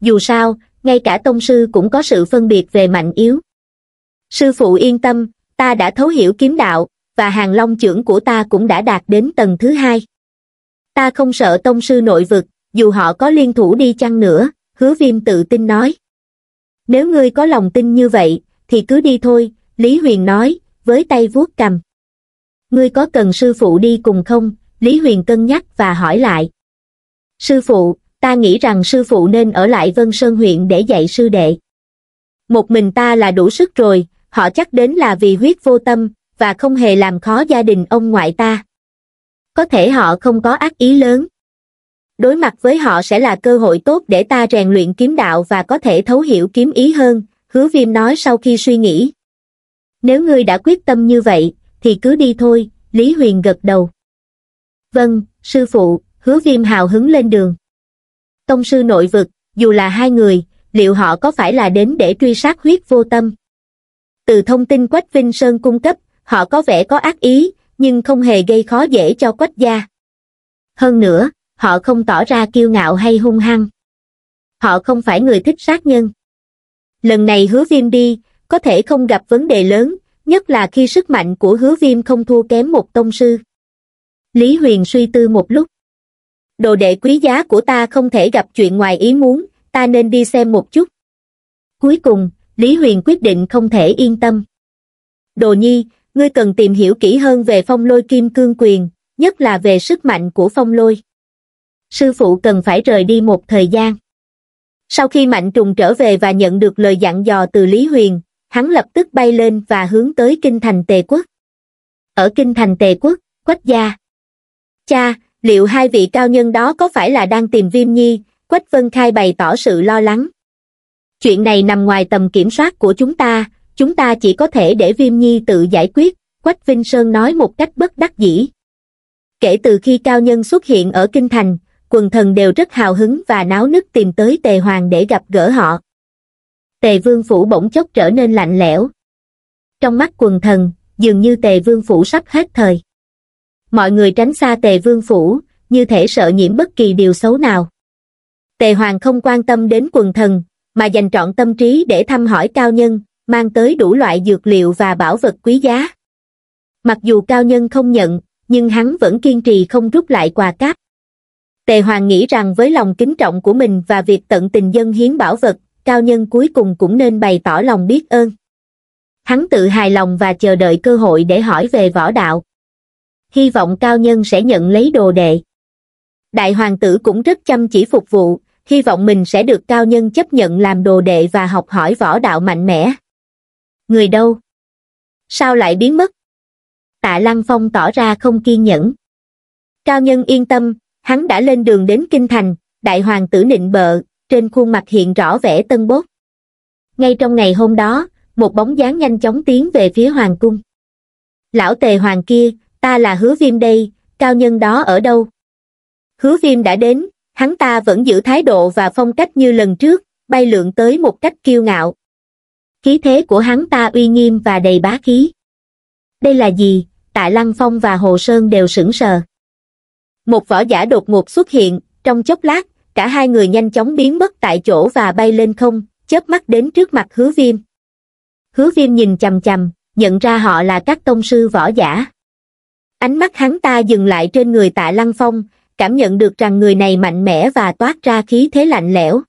S1: Dù sao, ngay cả tông sư cũng có sự phân biệt về mạnh yếu. Sư phụ yên tâm, ta đã thấu hiểu kiếm đạo, và hàng long trưởng của ta cũng đã đạt đến tầng thứ hai. Ta không sợ tông sư nội vực, dù họ có liên thủ đi chăng nữa, hứa viêm tự tin nói. Nếu ngươi có lòng tin như vậy, thì cứ đi thôi, Lý Huyền nói, với tay vuốt cầm ngươi có cần sư phụ đi cùng không? Lý Huyền cân nhắc và hỏi lại. Sư phụ, ta nghĩ rằng sư phụ nên ở lại Vân Sơn huyện để dạy sư đệ. Một mình ta là đủ sức rồi, họ chắc đến là vì huyết vô tâm, và không hề làm khó gia đình ông ngoại ta. Có thể họ không có ác ý lớn. Đối mặt với họ sẽ là cơ hội tốt để ta rèn luyện kiếm đạo và có thể thấu hiểu kiếm ý hơn, hứa viêm nói sau khi suy nghĩ. Nếu ngươi đã quyết tâm như vậy, thì cứ đi thôi, Lý Huyền gật đầu. Vâng, sư phụ, hứa viêm hào hứng lên đường. Tông sư nội vực, dù là hai người, liệu họ có phải là đến để truy sát huyết vô tâm? Từ thông tin Quách Vinh Sơn cung cấp, họ có vẻ có ác ý, nhưng không hề gây khó dễ cho Quách gia. Hơn nữa, họ không tỏ ra kiêu ngạo hay hung hăng. Họ không phải người thích sát nhân. Lần này hứa viêm đi, có thể không gặp vấn đề lớn, nhất là khi sức mạnh của hứa viêm không thua kém một tông sư. Lý Huyền suy tư một lúc. Đồ đệ quý giá của ta không thể gặp chuyện ngoài ý muốn, ta nên đi xem một chút. Cuối cùng, Lý Huyền quyết định không thể yên tâm. Đồ nhi, ngươi cần tìm hiểu kỹ hơn về phong lôi kim cương quyền, nhất là về sức mạnh của phong lôi. Sư phụ cần phải rời đi một thời gian. Sau khi Mạnh Trùng trở về và nhận được lời dặn dò từ Lý Huyền, hắn lập tức bay lên và hướng tới kinh thành tề quốc. Ở kinh thành tề quốc, quách gia. Cha, liệu hai vị cao nhân đó có phải là đang tìm viêm nhi, quách vân khai bày tỏ sự lo lắng. Chuyện này nằm ngoài tầm kiểm soát của chúng ta, chúng ta chỉ có thể để viêm nhi tự giải quyết, quách Vinh Sơn nói một cách bất đắc dĩ. Kể từ khi cao nhân xuất hiện ở Kinh Thành, quần thần đều rất hào hứng và náo nức tìm tới Tề Hoàng để gặp gỡ họ tề vương phủ bỗng chốc trở nên lạnh lẽo. Trong mắt quần thần, dường như tề vương phủ sắp hết thời. Mọi người tránh xa tề vương phủ, như thể sợ nhiễm bất kỳ điều xấu nào. Tề hoàng không quan tâm đến quần thần, mà dành trọn tâm trí để thăm hỏi cao nhân, mang tới đủ loại dược liệu và bảo vật quý giá. Mặc dù cao nhân không nhận, nhưng hắn vẫn kiên trì không rút lại quà cáp. Tề Hoàng nghĩ rằng với lòng kính trọng của mình và việc tận tình dân hiến bảo vật, cao nhân cuối cùng cũng nên bày tỏ lòng biết ơn. Hắn tự hài lòng và chờ đợi cơ hội để hỏi về võ đạo. Hy vọng cao nhân sẽ nhận lấy đồ đệ. Đại hoàng tử cũng rất chăm chỉ phục vụ, hy vọng mình sẽ được cao nhân chấp nhận làm đồ đệ và học hỏi võ đạo mạnh mẽ. Người đâu? Sao lại biến mất? Tạ Lăng Phong tỏ ra không kiên nhẫn. Cao nhân yên tâm, hắn đã lên đường đến Kinh Thành, đại hoàng tử nịnh bợ, trên khuôn mặt hiện rõ vẻ tân bốt. Ngay trong ngày hôm đó, một bóng dáng nhanh chóng tiến về phía hoàng cung. Lão tề hoàng kia, ta là hứa viêm đây, cao nhân đó ở đâu? Hứa viêm đã đến, hắn ta vẫn giữ thái độ và phong cách như lần trước, bay lượn tới một cách kiêu ngạo. Khí thế của hắn ta uy nghiêm và đầy bá khí. Đây là gì? Tạ Lăng Phong và Hồ Sơn đều sững sờ. Một võ giả đột ngột xuất hiện, trong chốc lát, cả hai người nhanh chóng biến mất tại chỗ và bay lên không, chớp mắt đến trước mặt hứa viêm. Hứa viêm nhìn chầm chầm, nhận ra họ là các tông sư võ giả. Ánh mắt hắn ta dừng lại trên người tạ lăng phong, cảm nhận được rằng người này mạnh mẽ và toát ra khí thế lạnh lẽo.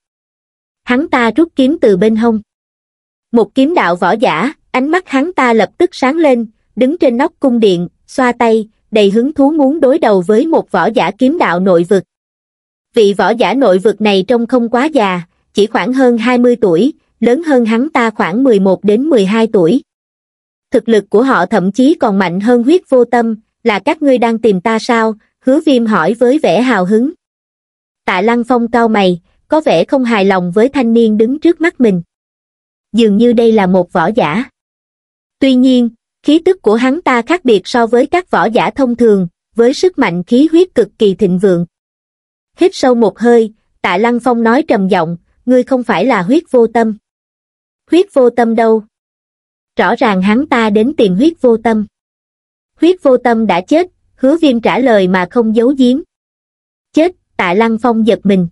S1: Hắn ta rút kiếm từ bên hông. Một kiếm đạo võ giả, ánh mắt hắn ta lập tức sáng lên, đứng trên nóc cung điện, xoa tay, đầy hứng thú muốn đối đầu với một võ giả kiếm đạo nội vực vị võ giả nội vực này trông không quá già chỉ khoảng hơn hai mươi tuổi lớn hơn hắn ta khoảng mười một đến mười hai tuổi thực lực của họ thậm chí còn mạnh hơn huyết vô tâm là các ngươi đang tìm ta sao hứa viêm hỏi với vẻ hào hứng tạ lăng phong cao mày có vẻ không hài lòng với thanh niên đứng trước mắt mình dường như đây là một võ giả tuy nhiên khí tức của hắn ta khác biệt so với các võ giả thông thường với sức mạnh khí huyết cực kỳ thịnh vượng Hít sâu một hơi, tạ lăng phong nói trầm giọng, ngươi không phải là huyết vô tâm. Huyết vô tâm đâu? Rõ ràng hắn ta đến tìm huyết vô tâm. Huyết vô tâm đã chết, hứa viêm trả lời mà không giấu giếm. Chết, tạ lăng phong giật mình.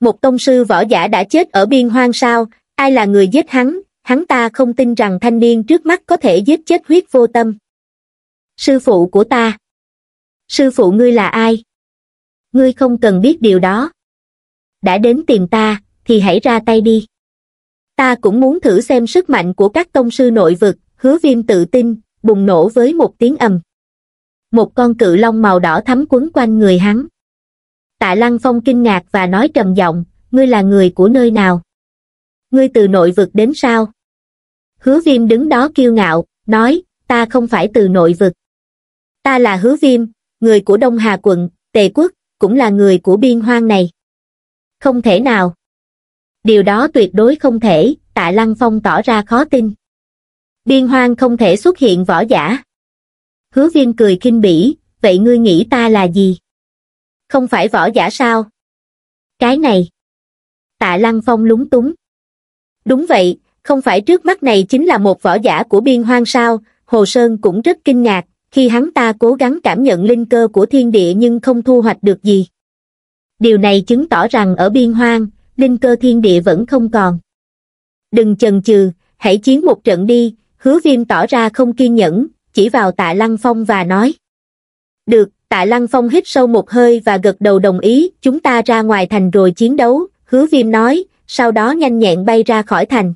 S1: Một tông sư võ giả đã chết ở biên hoang sao, ai là người giết hắn, hắn ta không tin rằng thanh niên trước mắt có thể giết chết huyết vô tâm. Sư phụ của ta. Sư phụ ngươi là ai? ngươi không cần biết điều đó đã đến tìm ta thì hãy ra tay đi ta cũng muốn thử xem sức mạnh của các tông sư nội vực hứa viêm tự tin bùng nổ với một tiếng ầm một con cự long màu đỏ thắm quấn quanh người hắn tạ lăng phong kinh ngạc và nói trầm giọng ngươi là người của nơi nào ngươi từ nội vực đến sao hứa viêm đứng đó kiêu ngạo nói ta không phải từ nội vực ta là hứa viêm người của đông hà quận tề quốc cũng là người của biên hoang này. Không thể nào. Điều đó tuyệt đối không thể, tạ Lăng Phong tỏ ra khó tin. Biên hoang không thể xuất hiện võ giả. Hứa viên cười kinh bỉ, vậy ngươi nghĩ ta là gì? Không phải võ giả sao? Cái này. Tạ Lăng Phong lúng túng. Đúng vậy, không phải trước mắt này chính là một võ giả của biên hoang sao, Hồ Sơn cũng rất kinh ngạc, khi hắn ta cố gắng cảm nhận linh cơ của thiên địa nhưng không thu hoạch được gì điều này chứng tỏ rằng ở biên hoang linh cơ thiên địa vẫn không còn đừng chần chừ hãy chiến một trận đi hứa viêm tỏ ra không kiên nhẫn chỉ vào tạ lăng phong và nói được tạ lăng phong hít sâu một hơi và gật đầu đồng ý chúng ta ra ngoài thành rồi chiến đấu hứa viêm nói sau đó nhanh nhẹn bay ra khỏi thành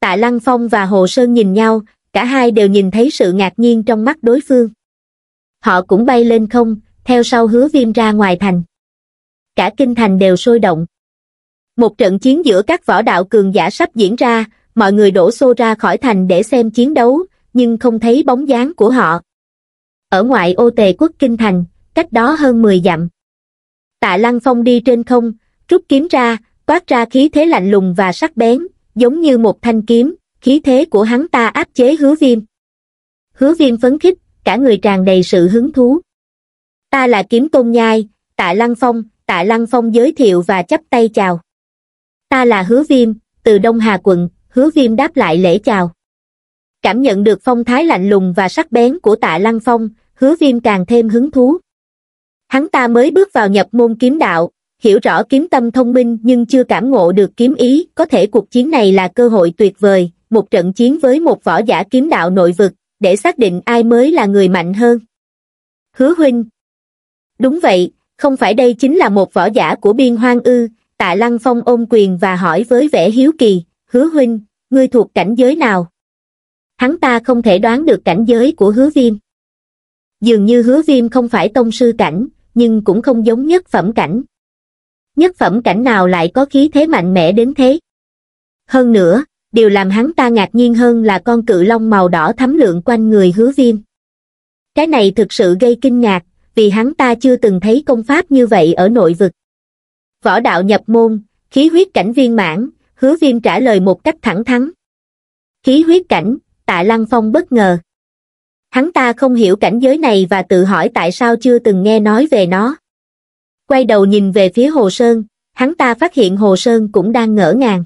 S1: tạ lăng phong và hồ sơn nhìn nhau cả hai đều nhìn thấy sự ngạc nhiên trong mắt đối phương. Họ cũng bay lên không, theo sau hứa viêm ra ngoài thành. Cả kinh thành đều sôi động. Một trận chiến giữa các võ đạo cường giả sắp diễn ra, mọi người đổ xô ra khỏi thành để xem chiến đấu, nhưng không thấy bóng dáng của họ. Ở ngoại ô tề quốc kinh thành, cách đó hơn 10 dặm. Tạ Lăng Phong đi trên không, rút kiếm ra, toát ra khí thế lạnh lùng và sắc bén, giống như một thanh kiếm, khí thế của hắn ta áp chế hứa viêm. Hứa viêm phấn khích, cả người tràn đầy sự hứng thú. Ta là kiếm tôn nhai, tạ lăng phong, tạ lăng phong giới thiệu và chấp tay chào. Ta là hứa viêm, từ Đông Hà quận, hứa viêm đáp lại lễ chào. Cảm nhận được phong thái lạnh lùng và sắc bén của tạ lăng phong, hứa viêm càng thêm hứng thú. Hắn ta mới bước vào nhập môn kiếm đạo, hiểu rõ kiếm tâm thông minh nhưng chưa cảm ngộ được kiếm ý, có thể cuộc chiến này là cơ hội tuyệt vời, một trận chiến với một võ giả kiếm đạo nội vực, để xác định ai mới là người mạnh hơn. Hứa huynh Đúng vậy, không phải đây chính là một võ giả của biên hoang ư, tạ lăng phong ôm quyền và hỏi với vẻ hiếu kỳ, hứa huynh, ngươi thuộc cảnh giới nào? Hắn ta không thể đoán được cảnh giới của hứa viêm. Dường như hứa viêm không phải tông sư cảnh, nhưng cũng không giống nhất phẩm cảnh. Nhất phẩm cảnh nào lại có khí thế mạnh mẽ đến thế? Hơn nữa, điều làm hắn ta ngạc nhiên hơn là con cự long màu đỏ thấm lượng quanh người hứa viêm. Cái này thực sự gây kinh ngạc, vì hắn ta chưa từng thấy công pháp như vậy ở nội vực. Võ đạo nhập môn, khí huyết cảnh viên mãn, hứa viêm trả lời một cách thẳng thắn. Khí huyết cảnh, tạ lăng phong bất ngờ. Hắn ta không hiểu cảnh giới này và tự hỏi tại sao chưa từng nghe nói về nó. Quay đầu nhìn về phía Hồ Sơn, hắn ta phát hiện Hồ Sơn cũng đang ngỡ ngàng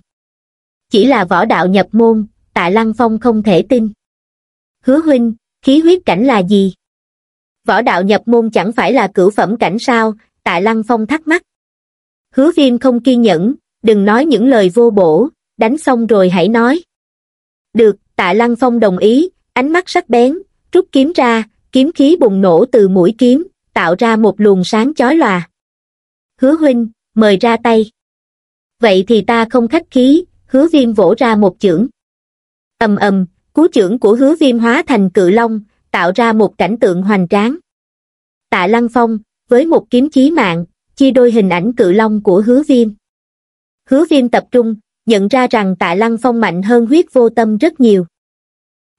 S1: chỉ là võ đạo nhập môn tạ lăng phong không thể tin hứa huynh khí huyết cảnh là gì võ đạo nhập môn chẳng phải là cửu phẩm cảnh sao tạ lăng phong thắc mắc hứa viêm không kiên nhẫn đừng nói những lời vô bổ đánh xong rồi hãy nói được tạ lăng phong đồng ý ánh mắt sắc bén rút kiếm ra kiếm khí bùng nổ từ mũi kiếm tạo ra một luồng sáng chói lòa hứa huynh mời ra tay vậy thì ta không khách khí hứa viêm vỗ ra một chưởng ầm ầm cú chưởng của hứa viêm hóa thành cự long tạo ra một cảnh tượng hoành tráng tạ lăng phong với một kiếm chí mạng chia đôi hình ảnh cự long của hứa viêm hứa viêm tập trung nhận ra rằng tạ lăng phong mạnh hơn huyết vô tâm rất nhiều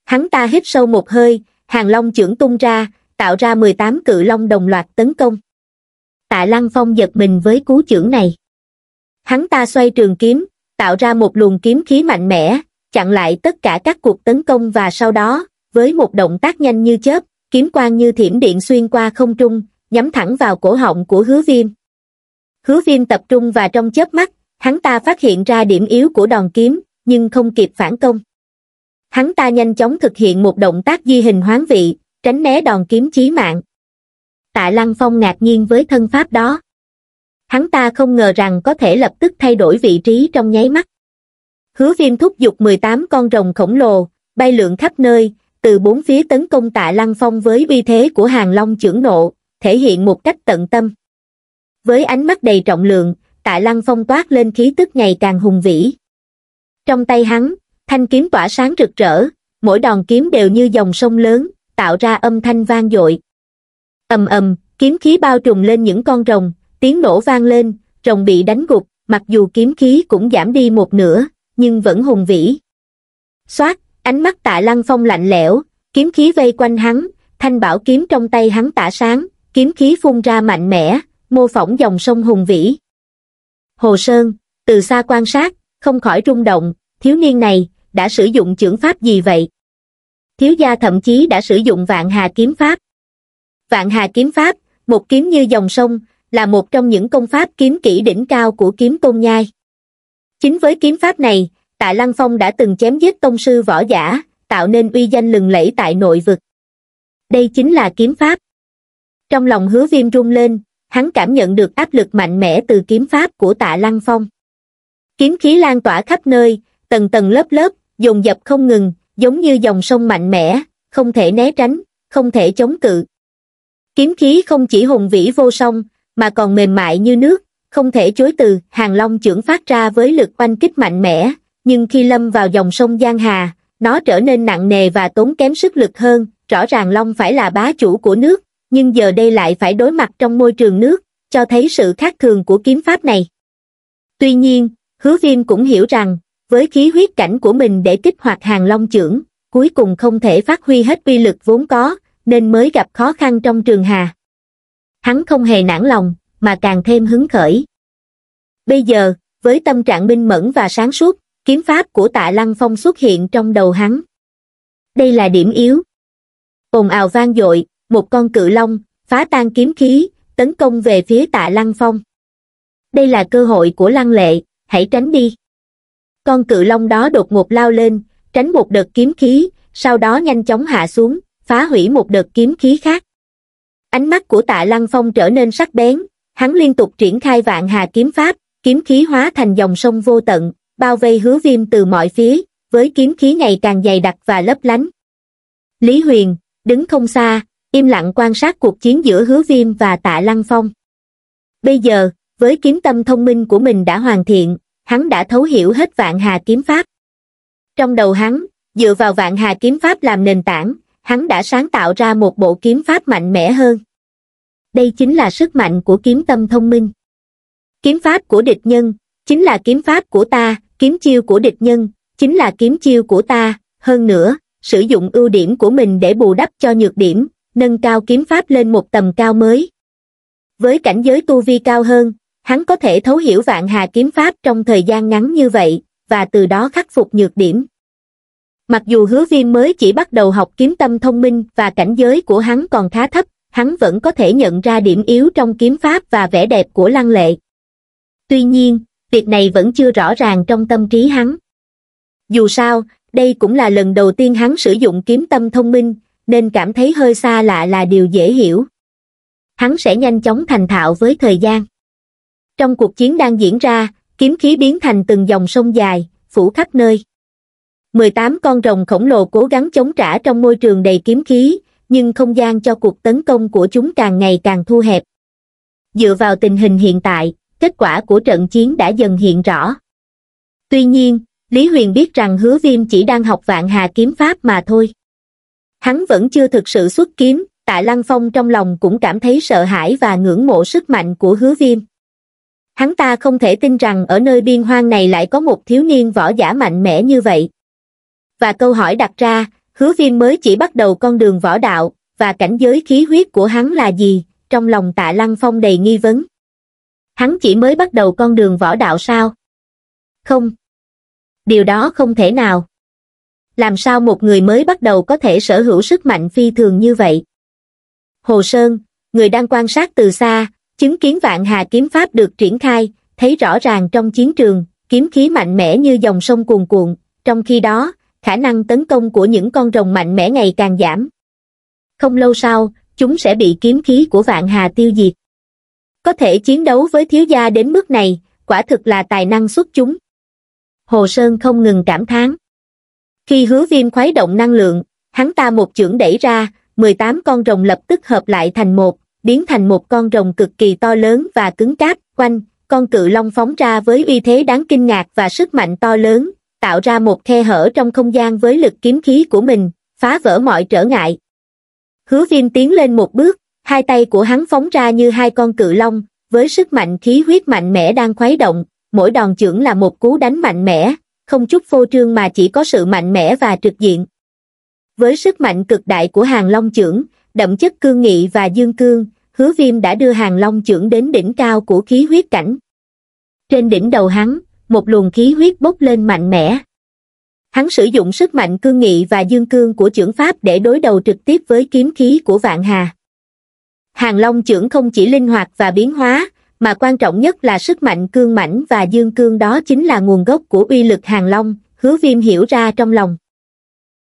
S1: hắn ta hít sâu một hơi hàng long chưởng tung ra tạo ra 18 cự long đồng loạt tấn công tạ lăng phong giật mình với cú chưởng này hắn ta xoay trường kiếm tạo ra một luồng kiếm khí mạnh mẽ, chặn lại tất cả các cuộc tấn công và sau đó, với một động tác nhanh như chớp, kiếm quang như thiểm điện xuyên qua không trung, nhắm thẳng vào cổ họng của hứa viêm. Hứa viêm tập trung và trong chớp mắt, hắn ta phát hiện ra điểm yếu của đòn kiếm, nhưng không kịp phản công. Hắn ta nhanh chóng thực hiện một động tác di hình hoán vị, tránh né đòn kiếm chí mạng. Tạ Lăng Phong ngạc nhiên với thân pháp đó hắn ta không ngờ rằng có thể lập tức thay đổi vị trí trong nháy mắt. Hứa viêm thúc giục 18 con rồng khổng lồ, bay lượn khắp nơi, từ bốn phía tấn công tạ lăng phong với uy thế của hàng long chưởng nộ, thể hiện một cách tận tâm. Với ánh mắt đầy trọng lượng, tạ lăng phong toát lên khí tức ngày càng hùng vĩ. Trong tay hắn, thanh kiếm tỏa sáng rực rỡ, mỗi đòn kiếm đều như dòng sông lớn, tạo ra âm thanh vang dội. ầm ầm, kiếm khí bao trùm lên những con rồng, tiếng nổ vang lên, rồng bị đánh gục, mặc dù kiếm khí cũng giảm đi một nửa, nhưng vẫn hùng vĩ. Xoát, ánh mắt tạ lăng phong lạnh lẽo, kiếm khí vây quanh hắn, thanh bảo kiếm trong tay hắn tả sáng, kiếm khí phun ra mạnh mẽ, mô phỏng dòng sông hùng vĩ. Hồ Sơn, từ xa quan sát, không khỏi rung động, thiếu niên này, đã sử dụng trưởng pháp gì vậy? Thiếu gia thậm chí đã sử dụng vạn hà kiếm pháp. Vạn hà kiếm pháp, một kiếm như dòng sông, là một trong những công pháp kiếm kỹ đỉnh cao của kiếm tôn nhai. Chính với kiếm pháp này, Tạ Lăng Phong đã từng chém giết tông sư võ giả, tạo nên uy danh lừng lẫy tại nội vực. Đây chính là kiếm pháp. Trong lòng hứa viêm rung lên, hắn cảm nhận được áp lực mạnh mẽ từ kiếm pháp của Tạ Lăng Phong. Kiếm khí lan tỏa khắp nơi, tầng tầng lớp lớp, dồn dập không ngừng, giống như dòng sông mạnh mẽ, không thể né tránh, không thể chống cự. Kiếm khí không chỉ hùng vĩ vô song, mà còn mềm mại như nước, không thể chối từ. Hàng Long trưởng phát ra với lực oanh kích mạnh mẽ, nhưng khi lâm vào dòng sông Giang Hà, nó trở nên nặng nề và tốn kém sức lực hơn. Rõ ràng Long phải là bá chủ của nước, nhưng giờ đây lại phải đối mặt trong môi trường nước, cho thấy sự khác thường của kiếm pháp này. Tuy nhiên, hứa viêm cũng hiểu rằng, với khí huyết cảnh của mình để kích hoạt hàng long trưởng, cuối cùng không thể phát huy hết uy lực vốn có, nên mới gặp khó khăn trong trường hà hắn không hề nản lòng, mà càng thêm hứng khởi. Bây giờ, với tâm trạng minh mẫn và sáng suốt, kiếm pháp của tạ Lăng Phong xuất hiện trong đầu hắn. Đây là điểm yếu. bồn ào vang dội, một con cự long, phá tan kiếm khí, tấn công về phía tạ Lăng Phong. Đây là cơ hội của Lăng Lệ, hãy tránh đi. Con cự long đó đột ngột lao lên, tránh một đợt kiếm khí, sau đó nhanh chóng hạ xuống, phá hủy một đợt kiếm khí khác ánh mắt của tạ lăng phong trở nên sắc bén, hắn liên tục triển khai vạn hà kiếm pháp, kiếm khí hóa thành dòng sông vô tận, bao vây hứa viêm từ mọi phía, với kiếm khí ngày càng dày đặc và lấp lánh. Lý Huyền, đứng không xa, im lặng quan sát cuộc chiến giữa hứa viêm và tạ lăng phong. Bây giờ, với kiếm tâm thông minh của mình đã hoàn thiện, hắn đã thấu hiểu hết vạn hà kiếm pháp. Trong đầu hắn, dựa vào vạn hà kiếm pháp làm nền tảng, hắn đã sáng tạo ra một bộ kiếm pháp mạnh mẽ hơn. Đây chính là sức mạnh của kiếm tâm thông minh. Kiếm pháp của địch nhân, chính là kiếm pháp của ta, kiếm chiêu của địch nhân, chính là kiếm chiêu của ta, hơn nữa, sử dụng ưu điểm của mình để bù đắp cho nhược điểm, nâng cao kiếm pháp lên một tầm cao mới. Với cảnh giới tu vi cao hơn, hắn có thể thấu hiểu vạn hà kiếm pháp trong thời gian ngắn như vậy, và từ đó khắc phục nhược điểm mặc dù hứa viêm mới chỉ bắt đầu học kiếm tâm thông minh và cảnh giới của hắn còn khá thấp hắn vẫn có thể nhận ra điểm yếu trong kiếm pháp và vẻ đẹp của lăng lệ tuy nhiên việc này vẫn chưa rõ ràng trong tâm trí hắn dù sao đây cũng là lần đầu tiên hắn sử dụng kiếm tâm thông minh nên cảm thấy hơi xa lạ là điều dễ hiểu hắn sẽ nhanh chóng thành thạo với thời gian trong cuộc chiến đang diễn ra kiếm khí biến thành từng dòng sông dài phủ khắp nơi mười tám con rồng khổng lồ cố gắng chống trả trong môi trường đầy kiếm khí nhưng không gian cho cuộc tấn công của chúng càng ngày càng thu hẹp dựa vào tình hình hiện tại kết quả của trận chiến đã dần hiện rõ tuy nhiên lý huyền biết rằng hứa viêm chỉ đang học vạn hà kiếm pháp mà thôi hắn vẫn chưa thực sự xuất kiếm Tại lăng phong trong lòng cũng cảm thấy sợ hãi và ngưỡng mộ sức mạnh của hứa viêm hắn ta không thể tin rằng ở nơi biên hoang này lại có một thiếu niên võ giả mạnh mẽ như vậy và câu hỏi đặt ra hứa viêm mới chỉ bắt đầu con đường võ đạo và cảnh giới khí huyết của hắn là gì trong lòng tạ lăng phong đầy nghi vấn hắn chỉ mới bắt đầu con đường võ đạo sao không điều đó không thể nào làm sao một người mới bắt đầu có thể sở hữu sức mạnh phi thường như vậy hồ sơn người đang quan sát từ xa chứng kiến vạn hà kiếm pháp được triển khai thấy rõ ràng trong chiến trường kiếm khí mạnh mẽ như dòng sông cuồn cuộn trong khi đó khả năng tấn công của những con rồng mạnh mẽ ngày càng giảm. Không lâu sau, chúng sẽ bị kiếm khí của vạn hà tiêu diệt. Có thể chiến đấu với thiếu gia đến mức này, quả thực là tài năng xuất chúng. Hồ Sơn không ngừng cảm thán. Khi hứa viêm khuấy động năng lượng, hắn ta một chưởng đẩy ra, 18 con rồng lập tức hợp lại thành một, biến thành một con rồng cực kỳ to lớn và cứng cáp, quanh, con cự long phóng ra với uy thế đáng kinh ngạc và sức mạnh to lớn, tạo ra một khe hở trong không gian với lực kiếm khí của mình, phá vỡ mọi trở ngại. Hứa viêm tiến lên một bước, hai tay của hắn phóng ra như hai con cự long, với sức mạnh khí huyết mạnh mẽ đang khuấy động, mỗi đòn trưởng là một cú đánh mạnh mẽ, không chút phô trương mà chỉ có sự mạnh mẽ và trực diện. Với sức mạnh cực đại của hàng long trưởng đậm chất cương nghị và dương cương, hứa viêm đã đưa hàng long trưởng đến đỉnh cao của khí huyết cảnh. Trên đỉnh đầu hắn, một luồng khí huyết bốc lên mạnh mẽ. Hắn sử dụng sức mạnh cương nghị và dương cương của trưởng pháp để đối đầu trực tiếp với kiếm khí của Vạn Hà. Hàng Long trưởng không chỉ linh hoạt và biến hóa, mà quan trọng nhất là sức mạnh cương mãnh và dương cương đó chính là nguồn gốc của uy lực Hàng Long, hứa viêm hiểu ra trong lòng.